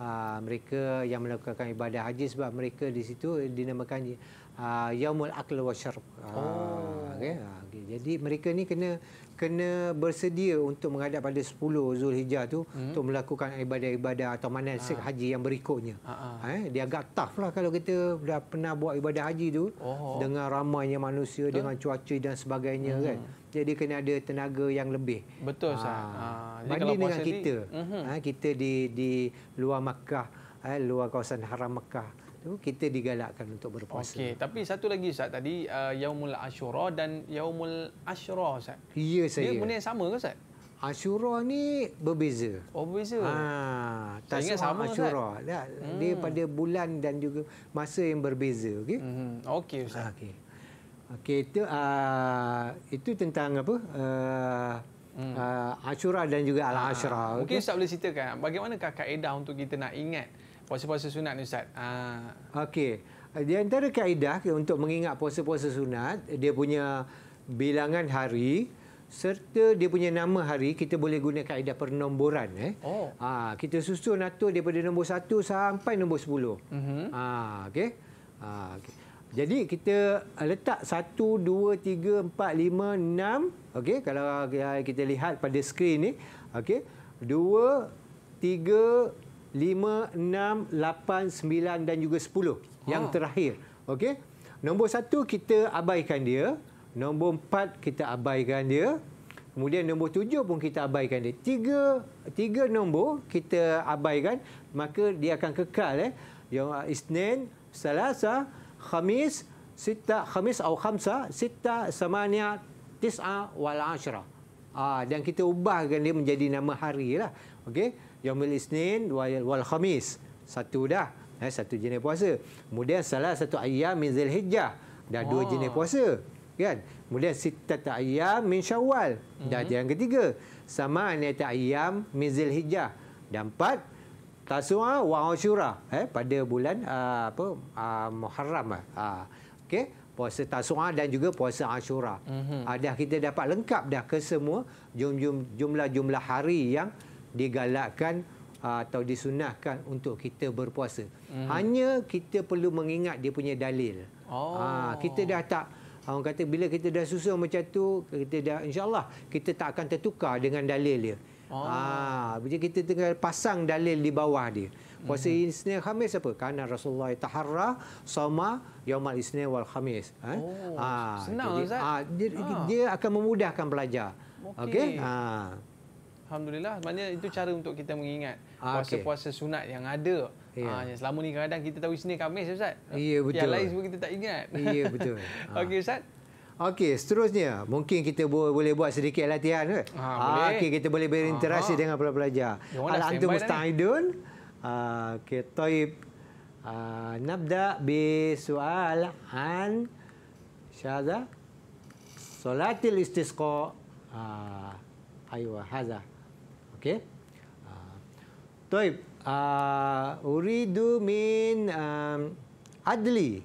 Ah, mereka yang melakukan ibadah haji sebab mereka di situ dinamakan Ah, yaumul akl wa syarb. Ah, oh. ah, jadi mereka ni kena kena bersedia untuk menghadap pada 10 Zulhijjah tu hmm. untuk melakukan ibadah-ibadah atau manasik ha. haji yang berikutnya. Ha -ha. Ha, dia agak tough lah kalau kita dah pernah buat ibadah haji tu oh. dengan ramainya manusia, Betul. dengan cuaca dan sebagainya hmm. kan. Jadi kena ada tenaga yang lebih. Betul sah. Ha. Banding dengan kita. Ha, kita di di luar Makkah, eh, luar kawasan haram Makkah tu kita digalakkan untuk berpuasa. Okey, tapi satu lagi Ustaz tadi uh, Yaumul Asyura dan Yaumul Asyura Ustaz. Ya saya. Dia benda yang sama ke Ustaz? Asyura ni berbeza. Oh berbeza. Ha, tak ingat sama Asyura. Tak, ya, hmm. Dia pada bulan dan juga masa yang berbeza, okey. Hmm. Okey Ustaz. Ah, okey. Okey itu uh, itu tentang apa? Uh, hmm. uh, Asyura dan juga Al-Asyura. Mungkin okay? Mungkin Ustaz boleh ceritakan bagaimanakah kaedah untuk kita nak ingat puasa-puasa sunat ni Ustaz? Ah. Okey. Di antara kaedah untuk mengingat puasa-puasa sunat, dia punya bilangan hari serta dia punya nama hari kita boleh guna kaedah pernomboran, eh. Oh. Ah, kita susun atur daripada nombor satu sampai nombor sepuluh. Mhm. uh Ah, okey. Ah, okey. Jadi kita letak 1 2 3 4 5 6, okey. Kalau kita lihat pada skrin ni, okey. 2 3 5, 6, 8, 9 dan juga 10 ha. yang ah. terakhir. Okey. Nombor 1 kita abaikan dia. Nombor 4 kita abaikan dia. Kemudian nombor 7 pun kita abaikan dia. Tiga, tiga nombor kita abaikan maka dia akan kekal eh. Yang Isnin, Selasa, Khamis, Sita, Khamis atau Khamsa, Sita, Samania, Tis'a wal Ashra. Ah dan kita ubahkan dia menjadi nama hari lah, Okey. Yaumil Isnin wal Khamis. Satu dah. Eh, satu jenis puasa. Kemudian salah satu ayam min Zilhijjah. Dah wow. dua jenis puasa. Kan? Kemudian sitat ayam min Syawal. Dah mm-hmm. yang ketiga. Sama aniyat ayam min Zilhijjah. Dan empat, Tasua wa Ashura eh pada bulan uh, apa uh, Muharram uh, okey puasa Tasua dan juga puasa Ashura mm-hmm. uh, dah kita dapat lengkap dah ke semua jumlah-jumlah hari yang digalakkan ah, atau disunahkan untuk kita berpuasa. Hmm. Hanya kita perlu mengingat dia punya dalil. Oh. Ha, kita dah tak orang kata bila kita dah susun macam tu kita dah insyaallah kita tak akan tertukar dengan dalil dia. Oh. Ah, ha, jadi kita tengah pasang dalil di bawah dia. Puasa mm -hmm. Isnin Khamis apa? Karena Rasulullah taharra sama yaumul Isnin wal Khamis. Ha? Oh, ha, senang jadi, ha, dia, ha. dia akan memudahkan belajar. Okey. Okay? Ha. Alhamdulillah maknanya itu cara untuk kita mengingat ah, puasa-puasa sunat yang ada. Ya. Ha, yang selama ni kadang-kadang kita tahu Isnin Khamis ya Ustaz. Ya betul. Yang lain semua kita tak ingat. Ya betul. *laughs* Okey ah. Ustaz. Okey, seterusnya mungkin kita boleh buat sedikit latihan ke? Ha, ha, Okey, kita boleh berinteraksi ha. dengan pelajar. pelajar Al antum mustaidun. Okey, Toib. nabda bi soal an syada solatil istisqa. Uh, ayuh, hazah. Okey. Ah. Toib. Uh, uridu min um, adli.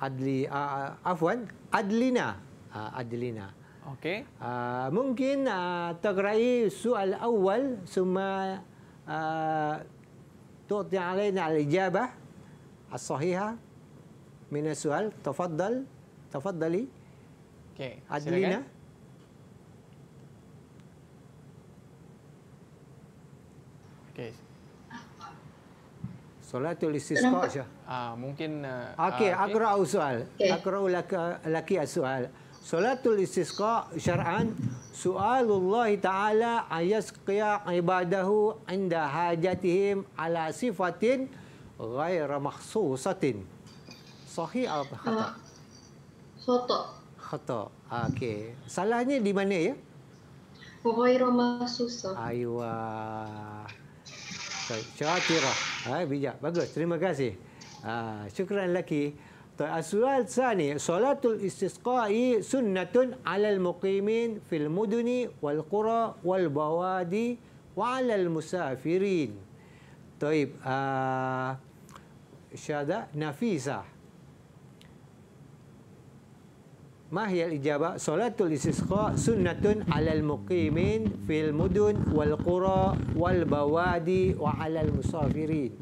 Adli. Uh, afwan. Adlina. Uh, adlina. Okey. Uh, mungkin uh, terkerai soal awal semua uh, tu'ti alayna al-ijabah as-sahihah minasual. Tafaddal. Tafaddali. Okey. Adlina. Silakan. Solatul istisqa je. Ah mungkin ah, Okey, uh, aqra okay. soal. Aqra okay. laka laki soal. Solatul istisqa syar'an sualullah taala ayasqiya ibadahu inda hajatihim ala sifatin ghaira makhsusatin. Sahih atau ah, khata? Khata. Khata. Okey. Salahnya di mana ya? Ghaira makhsusah. Aywa. Syatirah. Ha, bijak. Bagus. Terima kasih. Ha, syukuran lelaki. Tuan Asural ah, Sani, solatul istisqa'i sunnatun alal muqimin fil muduni wal qura wal bawadi wa alal musafirin. Taib, uh, Syada Nafisah. Mahyal ijaba solatul istisqa sunnatun alal muqimin fil mudun wal qura wal bawadi wa alal musafirin.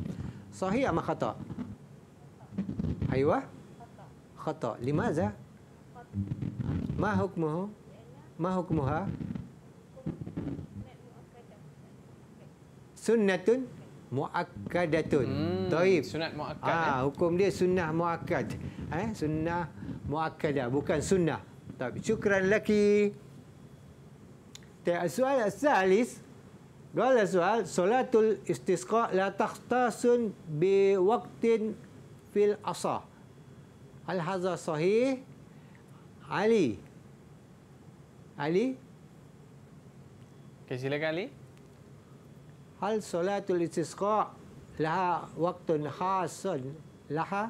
Sahih ama khata? Aywa? Khata. Limaza? Ma hukmuhu? Ma hukmuha? Sunnatun muakkadatun. Hmm, Taib. Sunat muakkad. Ah, eh. hukum dia sunnah muakkad. Eh, sunnah muakkadah bukan sunnah. Tapi syukran laki. Soal asalis. Soal soal solatul istisqa la takhtasun bi waqtin fil asah. Al hadza sahih. Ali. Ali. Kesila okay, kali. Hal solatul istisqa laha waqtun khasun laha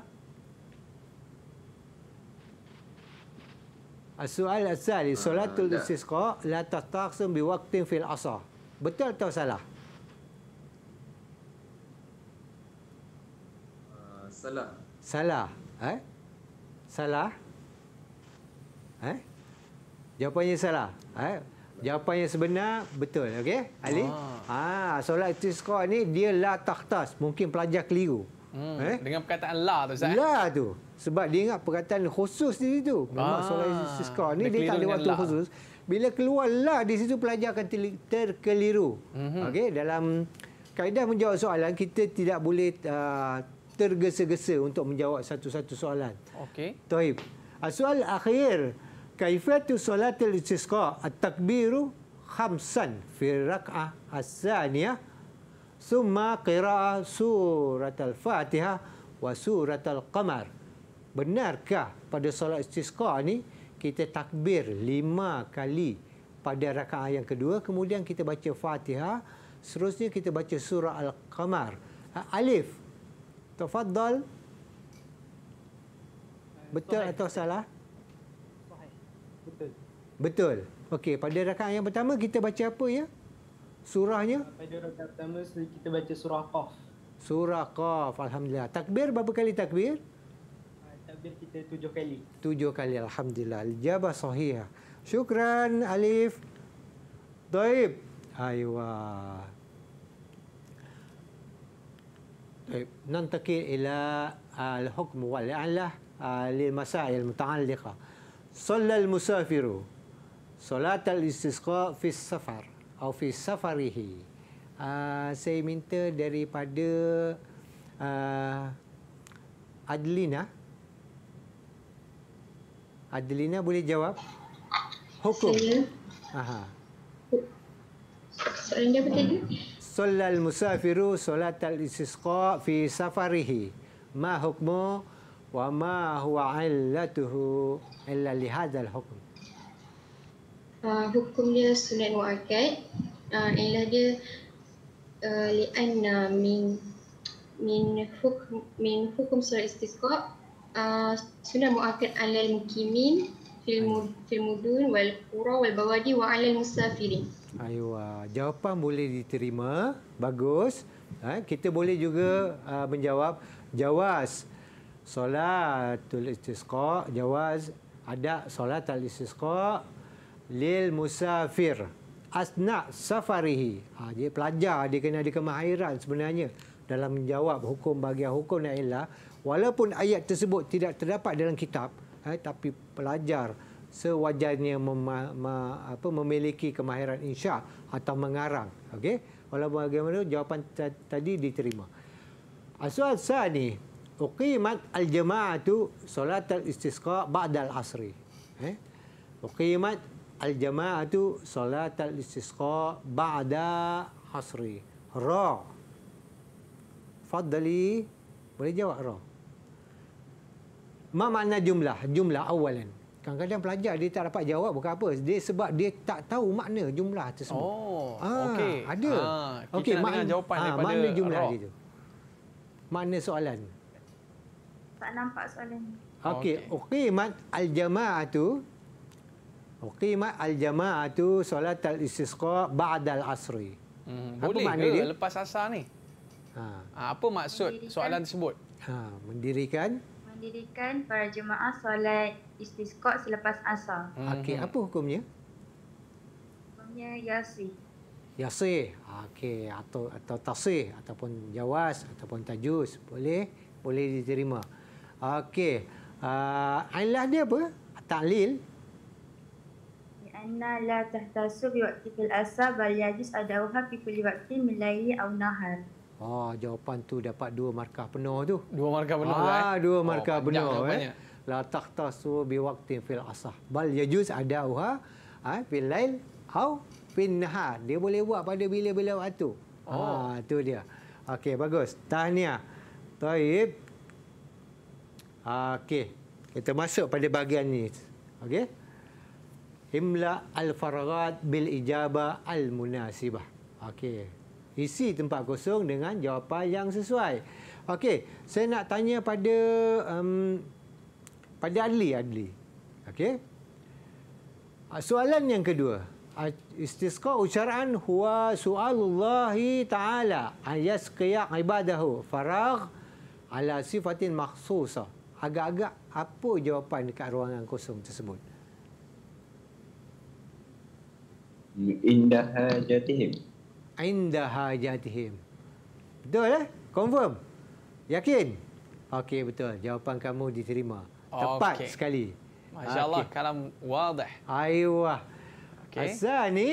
Ah, soal asal ni solatul ah, istisqa la tastaqsim bi waqtin fil asr. Betul atau salah? Ah, salah. Salah. Eh? Salah. Eh? Jawapannya salah. Eh? Jawapannya sebenar betul, okey? Ali? Ah, ah solat istisqa ni dia la tahtas. Mungkin pelajar keliru. Hmm. Eh? Dengan perkataan la tu Ustaz. La tu. Sebab dia ingat perkataan khusus di situ. Memang ah. solat istisqa ni dia, dia tak ada waktu la. khusus. Bila keluar la di situ pelajar akan terkeliru. Mm-hmm. Okey, dalam kaedah menjawab soalan kita tidak boleh uh, tergesa-gesa untuk menjawab satu-satu soalan. Okey. Taib. asal akhir. Kaifatu solatil istisqa at-takbiru khamsan fi raka'ah as-saniyah summa qira'ah surat al-fatihah wa surat al-qamar. Benarkah pada solat istisqa ini kita takbir lima kali pada raka'ah yang kedua kemudian kita baca fatihah seterusnya kita baca surah al-qamar. Ha, alif. Tafaddal. Betul atau salah? Betul. Betul. Okey, pada rakaat yang pertama kita baca apa ya? Surahnya? Pada rakaat pertama kita baca surah Qaf. Surah Qaf, Alhamdulillah. Takbir berapa kali takbir? Ah, takbir kita tujuh kali. Tujuh kali, Alhamdulillah. Jabah sahih. Syukran, Alif. Taib. Aywa. Taib. Nantakir ila al-hukm wal-a'lah lil-masail muta'alliqah. Salla al-musafiru. Salat al-istisqa fi safar au fi safarihi. Uh, saya minta daripada uh, ah, Adlina. Adlina boleh jawab? Hukum. Aha. Soalan dia apa tadi? Solal musafiru solatal isisqa fi safarihi. Ma hukmu wa ma huwa illatuhu illa lihadal hukum uh, dia sunat muakkad uh, ah, ialah dia uh, ah, li'anna min min hukum min hukum surat istisqa uh, sunat muakkad alal mukimin fil fil mudun wal qura wal bawadi wa alal musafirin aywa jawapan boleh diterima bagus ha, kita boleh juga uh, menjawab jawaz solatul istisqa jawaz ada solat al-istisqa lil musafir asna safarihi. Ha, dia pelajar, dia kena ada kemahiran sebenarnya dalam menjawab hukum bagi hukum dan ilah. Walaupun ayat tersebut tidak terdapat dalam kitab, eh, tapi pelajar sewajarnya mem, ma, apa, memiliki kemahiran insya atau mengarang. Okey. Walaupun bagaimana jawapan tadi diterima. Soal saya ni, uqimat al-jama'atu solat al-istisqa ba'dal asri. Eh? Uqimat Al-jama'ah tu solat al-istisqa ba'da hasri. Ra. Fadli. Boleh jawab ra. Ma makna jumlah? Jumlah awalan. Kadang-kadang pelajar dia tak dapat jawab bukan apa. Dia sebab dia tak tahu makna jumlah tersebut. Oh, ah, okey. Ada. Ah, kita okay, nak jawapan ah, daripada Makna jumlah dia tu. Makna soalan. Tak nampak soalan ni. Okey, okey. Okay. okay. Al-jama'ah tu, Uqimat al-jama'ah tu solat al-istisqa ba'dal asri. Hmm, apa makna dia? Lepas asar ni. Ha. ha apa maksud soalan tersebut? Ha, mendirikan? Mendirikan para jemaah solat istisqa selepas asar. Hmm. Okey, hmm. apa hukumnya? Hukumnya yasih. Yasih. Okey, atau atau tasih ataupun jawas ataupun tajus. Boleh boleh diterima. Okey. Uh, ilah dia apa? Ta'lil anna la tahtasu bi waqtil asar bal yajuz adawha fi kulli waqtin milayli aw nahar. Oh, jawapan tu dapat dua markah penuh tu. Dua markah penuh ah, eh? dua oh, markah oh, penuh eh. La tahtasu bi waqtin fil asar bal yajuz adawha ah ha, fil lail aw fil nahar. Dia boleh buat pada bila-bila waktu. Oh. Ha, tu dia. Okey, bagus. Tahniah. Taib. Ah, okey. Kita masuk pada bahagian ni. Okey. Himla al-faragat bil ijaba al-munasibah. Okey. Isi tempat kosong dengan jawapan yang sesuai. Okey, saya nak tanya pada um, pada Adli Adli. Okey. Ah, soalan yang kedua. Ah, istisqa ucaran huwa su'alullahi ta'ala ayasqiya ibadahu farag ala sifatin makhsusah. Agak-agak apa jawapan dekat ruangan kosong tersebut? indah hajatihim. Indah hajatihim. Betul eh? Confirm. Yakin? Okey betul. Jawapan kamu diterima. Tepat okay. sekali. Masya-Allah okay. kalam wadah. Aiwah. Okey. Asani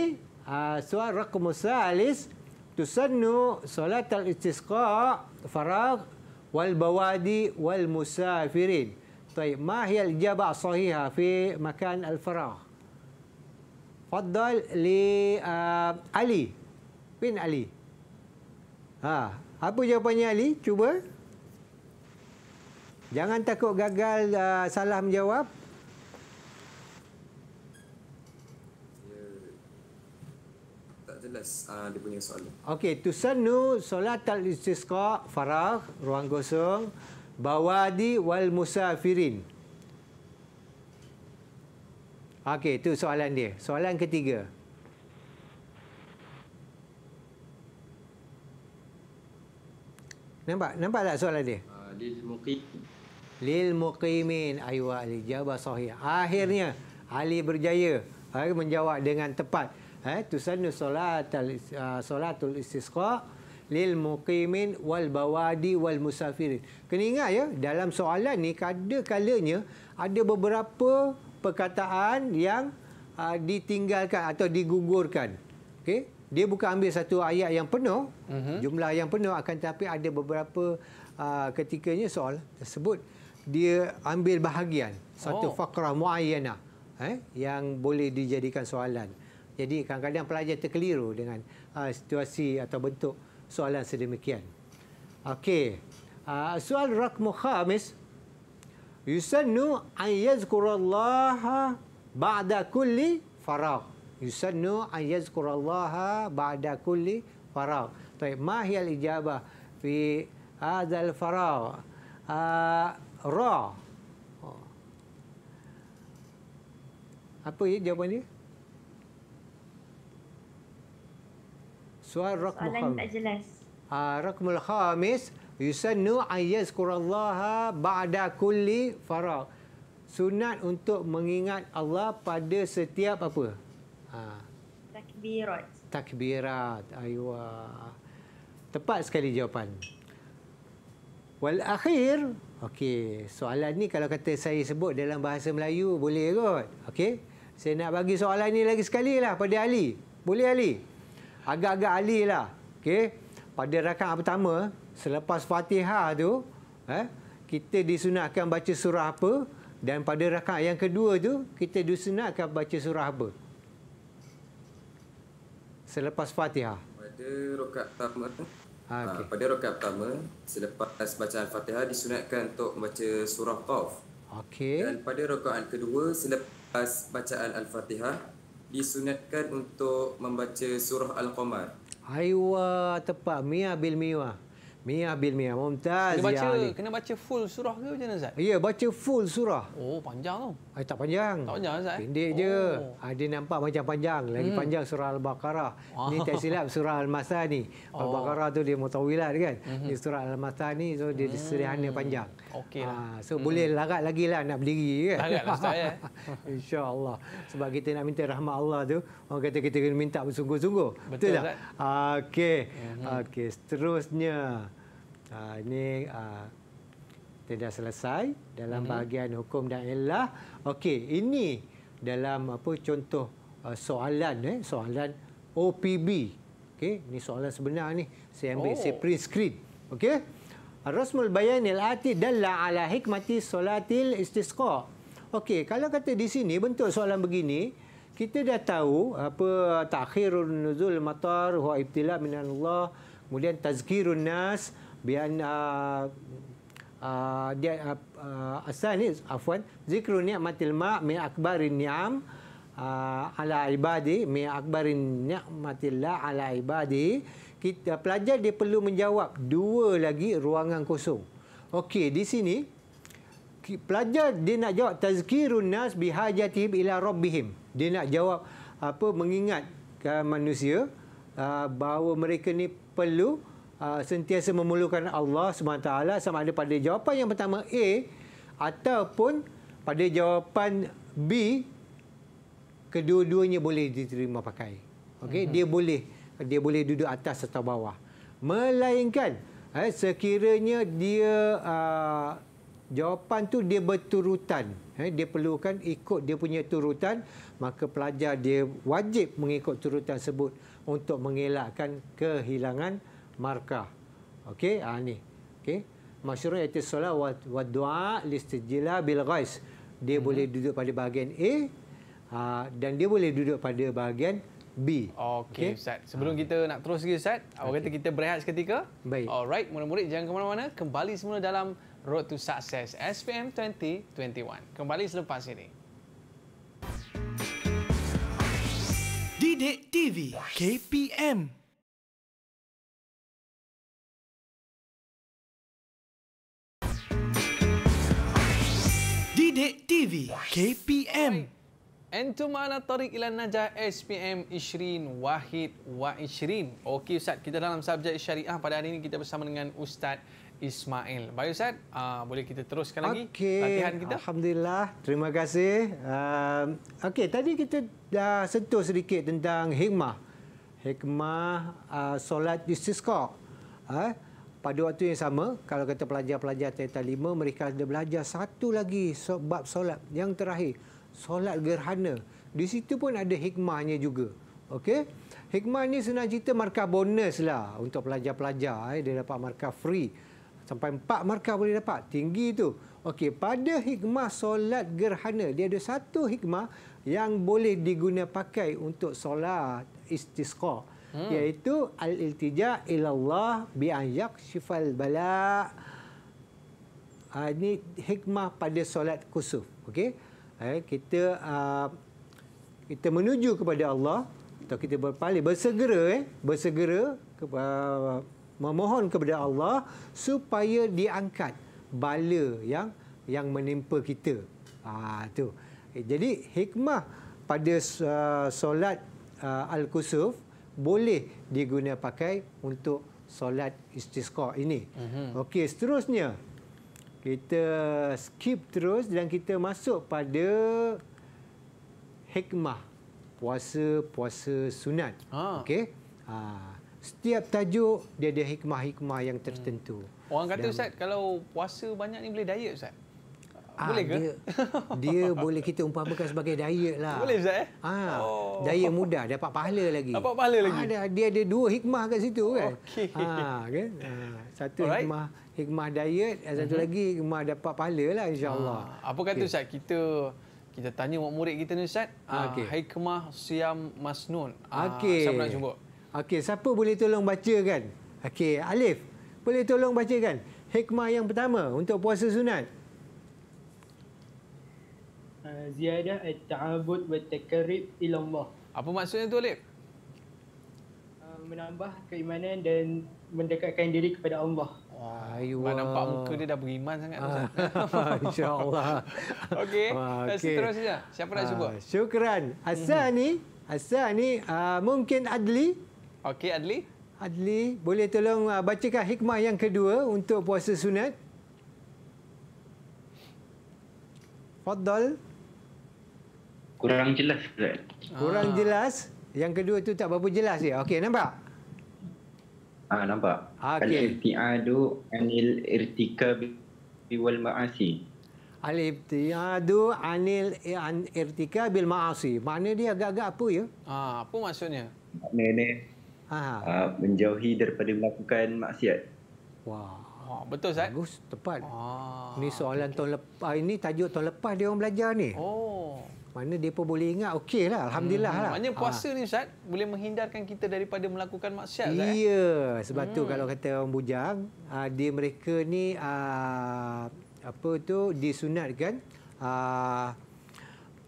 uh, ah, suara rakum salis tusannu solat al-istisqa faragh wal bawadi wal musafirin. Baik, mahiyal jaba sahiha fi makan al-faragh. Fadal li uh, Ali. Pin Ali. Ha, apa jawapannya Ali? Cuba. Jangan takut gagal uh, salah menjawab. Uh, Okey, tu sanu solat al-istisqa farah ruang kosong bawadi wal musafirin. Okey, itu soalan dia. Soalan ketiga. Nampak? Nampak tak soalan dia? Uh, lil muqim. Lil muqimin. Ayuh Ali. Jawab sahih. Akhirnya, hmm. Ali berjaya. Ali menjawab dengan tepat. Eh, ha, Tusanu solatul, uh, ah, solatul istisqa. Lil muqimin wal bawadi wal musafirin. Kena ingat ya, dalam soalan ni, kadang-kadang ada beberapa perkataan yang uh, ditinggalkan atau digugurkan. okay? dia bukan ambil satu ayat yang penuh, uh-huh. jumlah yang penuh akan tetapi ada beberapa uh, ketikanya soal tersebut dia ambil bahagian satu oh. fakrah muayyana eh yang boleh dijadikan soalan. Jadi kadang-kadang pelajar terkeliru dengan uh, situasi atau bentuk soalan sedemikian. Okey. Uh, soal rakmu khamis yusannu an yazkurallaha ba'da kulli faragh yusannu an yazkurallaha ba'da kulli faragh طيب ma hiya al-ijaba fi hadha al-faragh uh, ah, ra oh. apa ya jawapan ni soal ah, rakmul khamis soalan tak jelas ah uh, rakmul khamis Yusannu ayyazkurallaha ba'da kulli farak Sunat untuk mengingat Allah pada setiap apa? Ha. Takbirat. Takbirat. Aywa. Tepat sekali jawapan. Wal akhir. Okey, soalan ni kalau kata saya sebut dalam bahasa Melayu boleh kot. Okey. Saya nak bagi soalan ni lagi sekali lah pada Ali. Boleh Ali? Agak-agak Ali lah. Okey. Pada rakan pertama, selepas Fatihah tu eh kita disunatkan baca surah apa dan pada rakaat yang kedua tu kita disunatkan baca surah apa selepas Fatihah pada rakaat pertama ha, ah, ah, okay. ha, pada rakaat pertama selepas bacaan Fatihah disunatkan untuk membaca surah Qaf okey dan pada rakaat kedua selepas bacaan Al-Fatihah disunatkan untuk membaca surah Al-Qamar Aiwa tepat Mia bil Mia Mia bil Mia, Mumtaz kena baca, ya Ali. Kena baca full surah ke macam mana, Zat? Ya, baca full surah. Oh, panjang tu. Ay, tak panjang. Tak panjang Ustaz. Eh? Pendek oh. je. Ah, Ay, dia nampak macam panjang. Lagi hmm. panjang surah Al-Baqarah. Ini oh. tak silap surah Al-Masah ni. Oh. Al-Baqarah tu dia mutawilat kan. Mm-hmm. Ini surah Al-Masah ni so dia hmm. serihana panjang. Okay. Ha, lah. ah, so hmm. boleh larat lagi lah nak berdiri kan. Larat lah, saya. Eh. *laughs* Insya Allah. Sebab kita nak minta rahmat Allah tu. Orang kata kita kena minta bersungguh-sungguh. Betul, tak? Okey. Mm-hmm. Okey. Seterusnya. Ha, ini... Uh, kita dah selesai dalam hmm. bahagian hukum dan ilah. Okey, ini dalam apa contoh uh, soalan eh, soalan OPB. Okey, ini soalan sebenar ni. Saya ambil oh. saya print screen. Okey. Rasmul bayanil ati dalla ala hikmati solatil istisqa. Okey, kalau kata di sini bentuk soalan begini, kita dah tahu apa takhirun nuzul matar huwa ibtila minallah, kemudian tazkirun nas bi Ah, dia uh, asal ni afwan zikru ni'matil ma mi akbarin ni'am uh, ala ibadi mi akbarin ni'matillah ala ibadi kita pelajar dia perlu menjawab dua lagi ruangan kosong okey di sini pelajar dia nak jawab tazkirun nas bihajatihim ila rabbihim dia nak jawab apa Mengingat manusia uh, bahawa mereka ni perlu Ah, sentiasa memerlukan Allah SWT sama ada pada jawapan yang pertama A ataupun pada jawapan B kedua-duanya boleh diterima pakai. Okay, mhm. dia boleh dia boleh duduk atas atau bawah. Melainkan eh, sekiranya dia uh, jawapan tu dia berturutan, eh, dia perlukan ikut dia punya turutan, maka pelajar dia wajib mengikut turutan tersebut untuk mengelakkan kehilangan markah. Okey, ha ni. Okey. Masyrun ayat solat wa wa doa listijila bil ghais. Dia hmm. boleh duduk pada bahagian A ha, dan dia boleh duduk pada bahagian B. Okey okay. Ustaz. Sebelum ha. kita nak terus lagi Ustaz, okay. awak kata kita berehat seketika. Baik. Alright, murid-murid jangan ke mana-mana. Kembali semula dalam Road to Success SPM 2021. Kembali selepas ini. Didik TV KPM Dek TV KPM. Antum mana tarik ila najah SPM Ishrin Wahid Wa Ishrin. Okey Ustaz, kita dalam subjek syariah pada hari ini kita bersama dengan Ustaz Ismail. Baik Ustaz, uh, boleh kita teruskan lagi okay. latihan kita? Alhamdulillah, terima kasih. Um, Okey, tadi kita dah sentuh sedikit tentang hikmah. Hikmah uh, solat di Siskok. Uh, pada waktu yang sama kalau kata pelajar-pelajar tingkatan 5 mereka ada belajar satu lagi bab solat yang terakhir solat gerhana di situ pun ada hikmahnya juga okay? hikmah ni senang cerita markah bonus lah untuk pelajar-pelajar eh. dia dapat markah free sampai empat markah boleh dapat tinggi itu. Okay, pada hikmah solat gerhana dia ada satu hikmah yang boleh digunakan pakai untuk solat istisqa hmm. iaitu al-iltija ilallah bi ayyak syifal bala. Uh, ini hikmah pada solat kusuf. Okey. Uh, kita uh, kita menuju kepada Allah atau kita berpaling bersegera eh, bersegera ke, uh, memohon kepada Allah supaya diangkat bala yang yang menimpa kita. Ah tu. Jadi hikmah pada uh, solat uh, al-kusuf boleh diguna pakai untuk solat istisqa ini. Mm-hmm. Okey, seterusnya kita skip terus dan kita masuk pada hikmah puasa-puasa sunat. Ah. Okey. Ha. Setiap tajuk dia ada hikmah-hikmah yang tertentu. Hmm. Orang kata dan, Ustaz kalau puasa banyak ni boleh diet Ustaz. Ah, boleh ke? Dia, dia *laughs* boleh kita umpamakan sebagai diet lah. Boleh Ustaz eh? Ah, oh. Diet mudah, dapat pahala lagi. Dapat pahala lagi? Ah, dia ada dua hikmah kat situ kan? Okey. Ah, kan? Satu Alright. hikmah hikmah diet, satu mm-hmm. lagi hikmah dapat pahala lah insyaAllah. Ah. Apa kata okay. Ustaz? Kita kita tanya murid kita ni Ustaz. Ah, okay. Hikmah siam masnun. Ah, okay. Siapa nak jumpa? Okey, siapa boleh tolong baca kan? Okey, Alif. Boleh tolong baca kan? Hikmah yang pertama untuk puasa sunat. Eh, ziyadah at-ta'abud wa takarrub ila Allah. Apa maksudnya tu, Alif? Eh, menambah keimanan dan mendekatkan diri kepada Allah. Wah, Mana nampak muka dia dah beriman sangat. Ah, *laughs* InsyaAllah. Okey, okay. seterusnya. Siapa nak ah, cuba? Ah, syukran. Hassan ni, Asa ni uh, mungkin Adli. Okey, Adli. Adli, boleh tolong uh, bacakan hikmah yang kedua untuk puasa sunat? Fadal. Fadal kurang jelas Kurang ah. jelas? Yang kedua tu tak berapa jelas ya. Okey, nampak? Ah, nampak. Okay. Al-irti'adu anil irtikabi wal ma'asi. Al-irti'adu anil irtikabi bil ma'asi. Mana dia agak-agak apa ya? Ah, apa maksudnya? Makna ni. Ha. menjauhi daripada melakukan maksiat. Wah, ha, betul Ustaz. Bagus, tepat. Ah. Ni soalan okay. tahun lepas. Ah, ini tajuk tahun lepas dia orang belajar ni. Oh mana mereka boleh ingat okey lah Alhamdulillah hmm. lah maknanya ha. puasa ha. ni Ustaz boleh menghindarkan kita daripada melakukan maksiat eh? Iya, yeah. sebab hmm. tu kalau kata orang bujang aa, ah, dia mereka ni ah, apa tu disunatkan ah,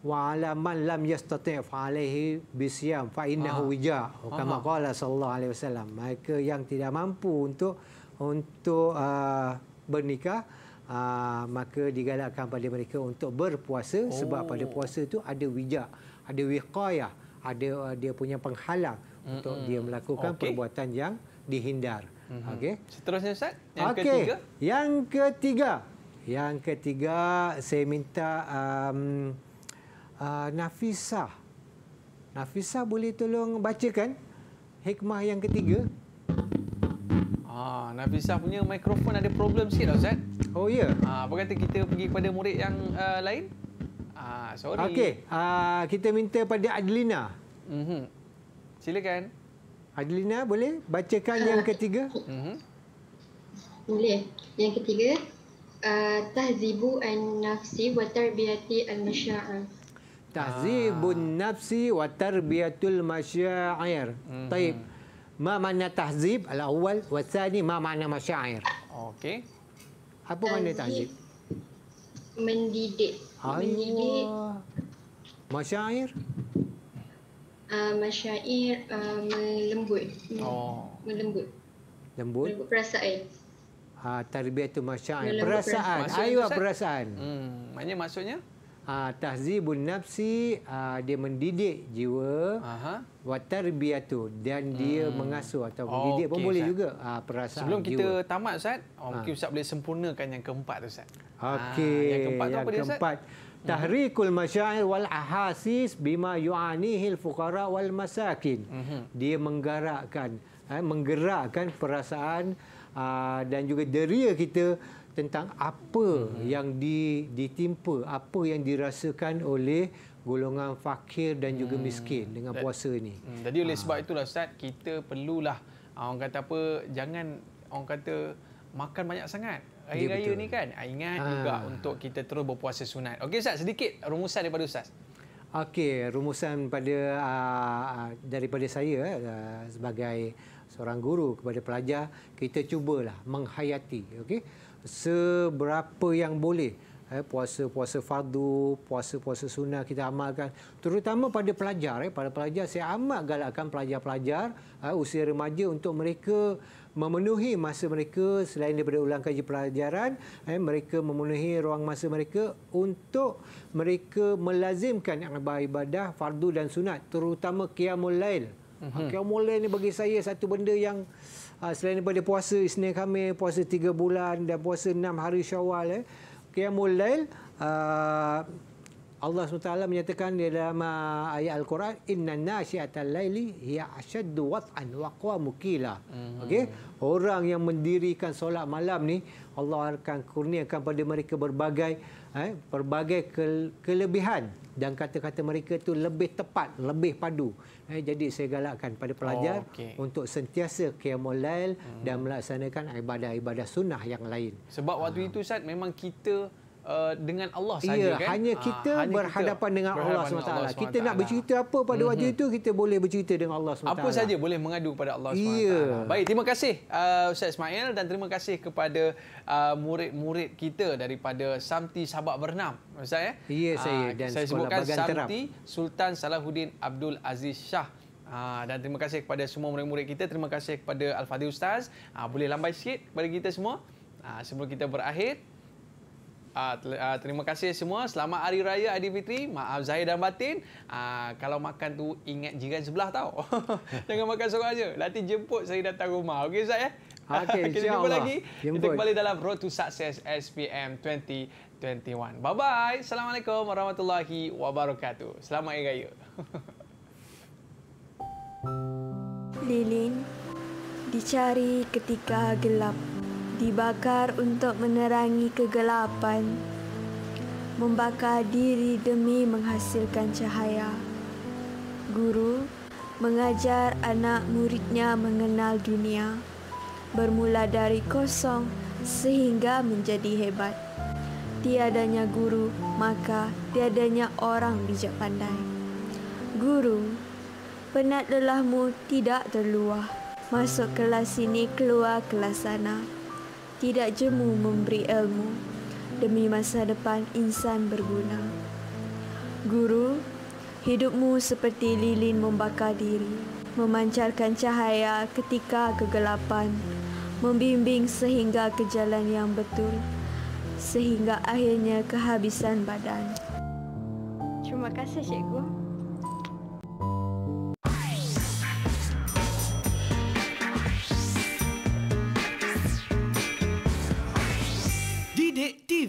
wa'ala man lam yastati' fa'alaihi fa fa'innahu wija' kama qala sallallahu alaihi wasallam mereka yang tidak mampu untuk untuk aa, bernikah aa, ah, maka digalakkan pada mereka untuk berpuasa oh. sebab pada oh. puasa itu ada wijak, ada wiqayah, ada uh, dia punya penghalang mm -hmm. untuk dia melakukan okay. perbuatan yang dihindar. Mm -hmm. Okey. Seterusnya Ustaz, yang okay. ketiga. Yang ketiga. Yang ketiga saya minta um, uh, Nafisah. Nafisah boleh tolong bacakan hikmah yang ketiga? Ah, Nafisah punya mikrofon ada problem sikit lah Ustaz. Oh ya. Yeah. Ah, apa kata kita pergi kepada murid yang uh, lain? Ah, sorry. Okey, ah, kita minta pada Adlina. Mm -hmm. Silakan. Adlina boleh bacakan yang ah. ketiga? Mm -hmm. Boleh. Yang ketiga, uh, tahzibu an-nafsi wa tarbiyati al-masya'ah. Tahzibu an-nafsi wa tarbiyatul masya'ir. Mm -hmm. Taib ma makna tahzib al awal wa thani ma makna masyair okey apa tahzib. makna tahzib mendidik Allah. mendidik masyair ah, masyair ah, melembut. Oh. Melembut. Lembut? perasaan. Ha, ah, tarbiah tu masyair. perasaan. perasaan. Ayuh perasaan. Hmm, maknanya maksudnya? Uh, tahzibun nafsi uh, dia mendidik jiwa wa tarbiyatu dan dia hmm. mengasuh atau mendidik okay, pun boleh juga uh, perasaan sebelum jiwa. kita tamat ustaz oh, mungkin ustaz boleh sempurnakan yang keempat tu ustaz okey uh, yang keempat tu apa dia ustaz mhm. tahrikul masyair wal ahasis bima yuanihi al fuqara wal masakin mhm. dia menggerakkan eh, menggerakkan perasaan uh, dan juga deria kita tentang apa hmm. yang di, ditimpa, apa yang dirasakan oleh golongan fakir dan juga hmm. miskin dengan puasa ini. Hmm. Jadi oleh ah. sebab ha. itulah Ustaz, kita perlulah ah, orang kata apa, jangan orang kata makan banyak sangat. Hari raya ya, ni kan, ah, ingat ha. juga untuk kita terus berpuasa sunat. Okey Ustaz, sedikit rumusan daripada Ustaz. Okey, rumusan pada daripada saya uh, sebagai seorang guru kepada pelajar, kita cubalah menghayati. Okey, seberapa yang boleh eh, puasa-puasa fardu, puasa-puasa sunnah kita amalkan. Terutama pada pelajar, eh, pada pelajar saya amat galakkan pelajar-pelajar eh, usia remaja untuk mereka memenuhi masa mereka selain daripada ulang kaji pelajaran, eh, mereka memenuhi ruang masa mereka untuk mereka melazimkan ibadah fardu dan sunat, terutama Qiyamul Lail. Mm-hmm. Qiyamul Lail bagi saya satu benda yang Ha, selain daripada puasa Isnin kami puasa tiga bulan dan puasa enam hari Syawal eh. Qiyamul Lail ha, Allah SWT menyatakan dalam ha, ayat Al-Quran inna nasyiatal laili hiya ashaddu wat'an wa qawmukila. Mm-hmm. Okey, orang yang mendirikan solat malam ni Allah akan kurniakan pada mereka berbagai eh, berbagai kelebihan dan kata-kata mereka itu lebih tepat, lebih padu. Eh, jadi saya galakkan pada pelajar oh, okay. untuk sentiasa qiyamul lail hmm. dan melaksanakan ibadah-ibadah sunnah yang lain. Sebab waktu uh. itu Ustaz memang kita Uh, dengan Allah saja ya, kan? hanya ah, kita ha, berhadapan kita dengan Allah SWT. Kita SWT. nak bercerita apa pada mhm. waktu itu, kita boleh bercerita dengan Allah SWT. Apa saja boleh mengadu kepada Allah SWT. Ya. Baik, terima kasih uh, Ustaz Ismail dan terima kasih kepada uh, murid-murid uh, kita daripada Samti Sabak Bernam. Ustaz, ya? ya, saya. Uh, dan saya sebutkan Samti Sultan Salahuddin Abdul Aziz Shah. Ha, dan terima kasih kepada semua murid-murid kita. Terima kasih kepada Al-Fadhil Ustaz. Ha, boleh lambai sikit kepada kita semua. Ha, sebelum kita berakhir, Uh, terima kasih semua. Selamat Hari Raya Aidilfitri. Maaf Zahir dan Batin. Uh, kalau makan tu ingat jiran sebelah tau. *laughs* Jangan makan seorang aja. Nanti jemput saya datang rumah. Okey Zahir? Ya? Okey. *laughs* Kita jumpa Allah. lagi. Jemput. Kita kembali dalam Road to Success SPM 2021. Bye-bye. Assalamualaikum warahmatullahi wabarakatuh. Selamat Hari Raya. *laughs* Lilin dicari ketika gelap dibakar untuk menerangi kegelapan, membakar diri demi menghasilkan cahaya. Guru mengajar anak muridnya mengenal dunia, bermula dari kosong sehingga menjadi hebat. Tiadanya guru, maka tiadanya orang bijak pandai. Guru, penat lelahmu tidak terluah. Masuk kelas sini, keluar kelas sana tidak jemu memberi ilmu demi masa depan insan berguna. Guru, hidupmu seperti lilin membakar diri, memancarkan cahaya ketika kegelapan, membimbing sehingga ke jalan yang betul, sehingga akhirnya kehabisan badan. Terima kasih, Cikgu.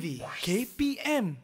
KPM。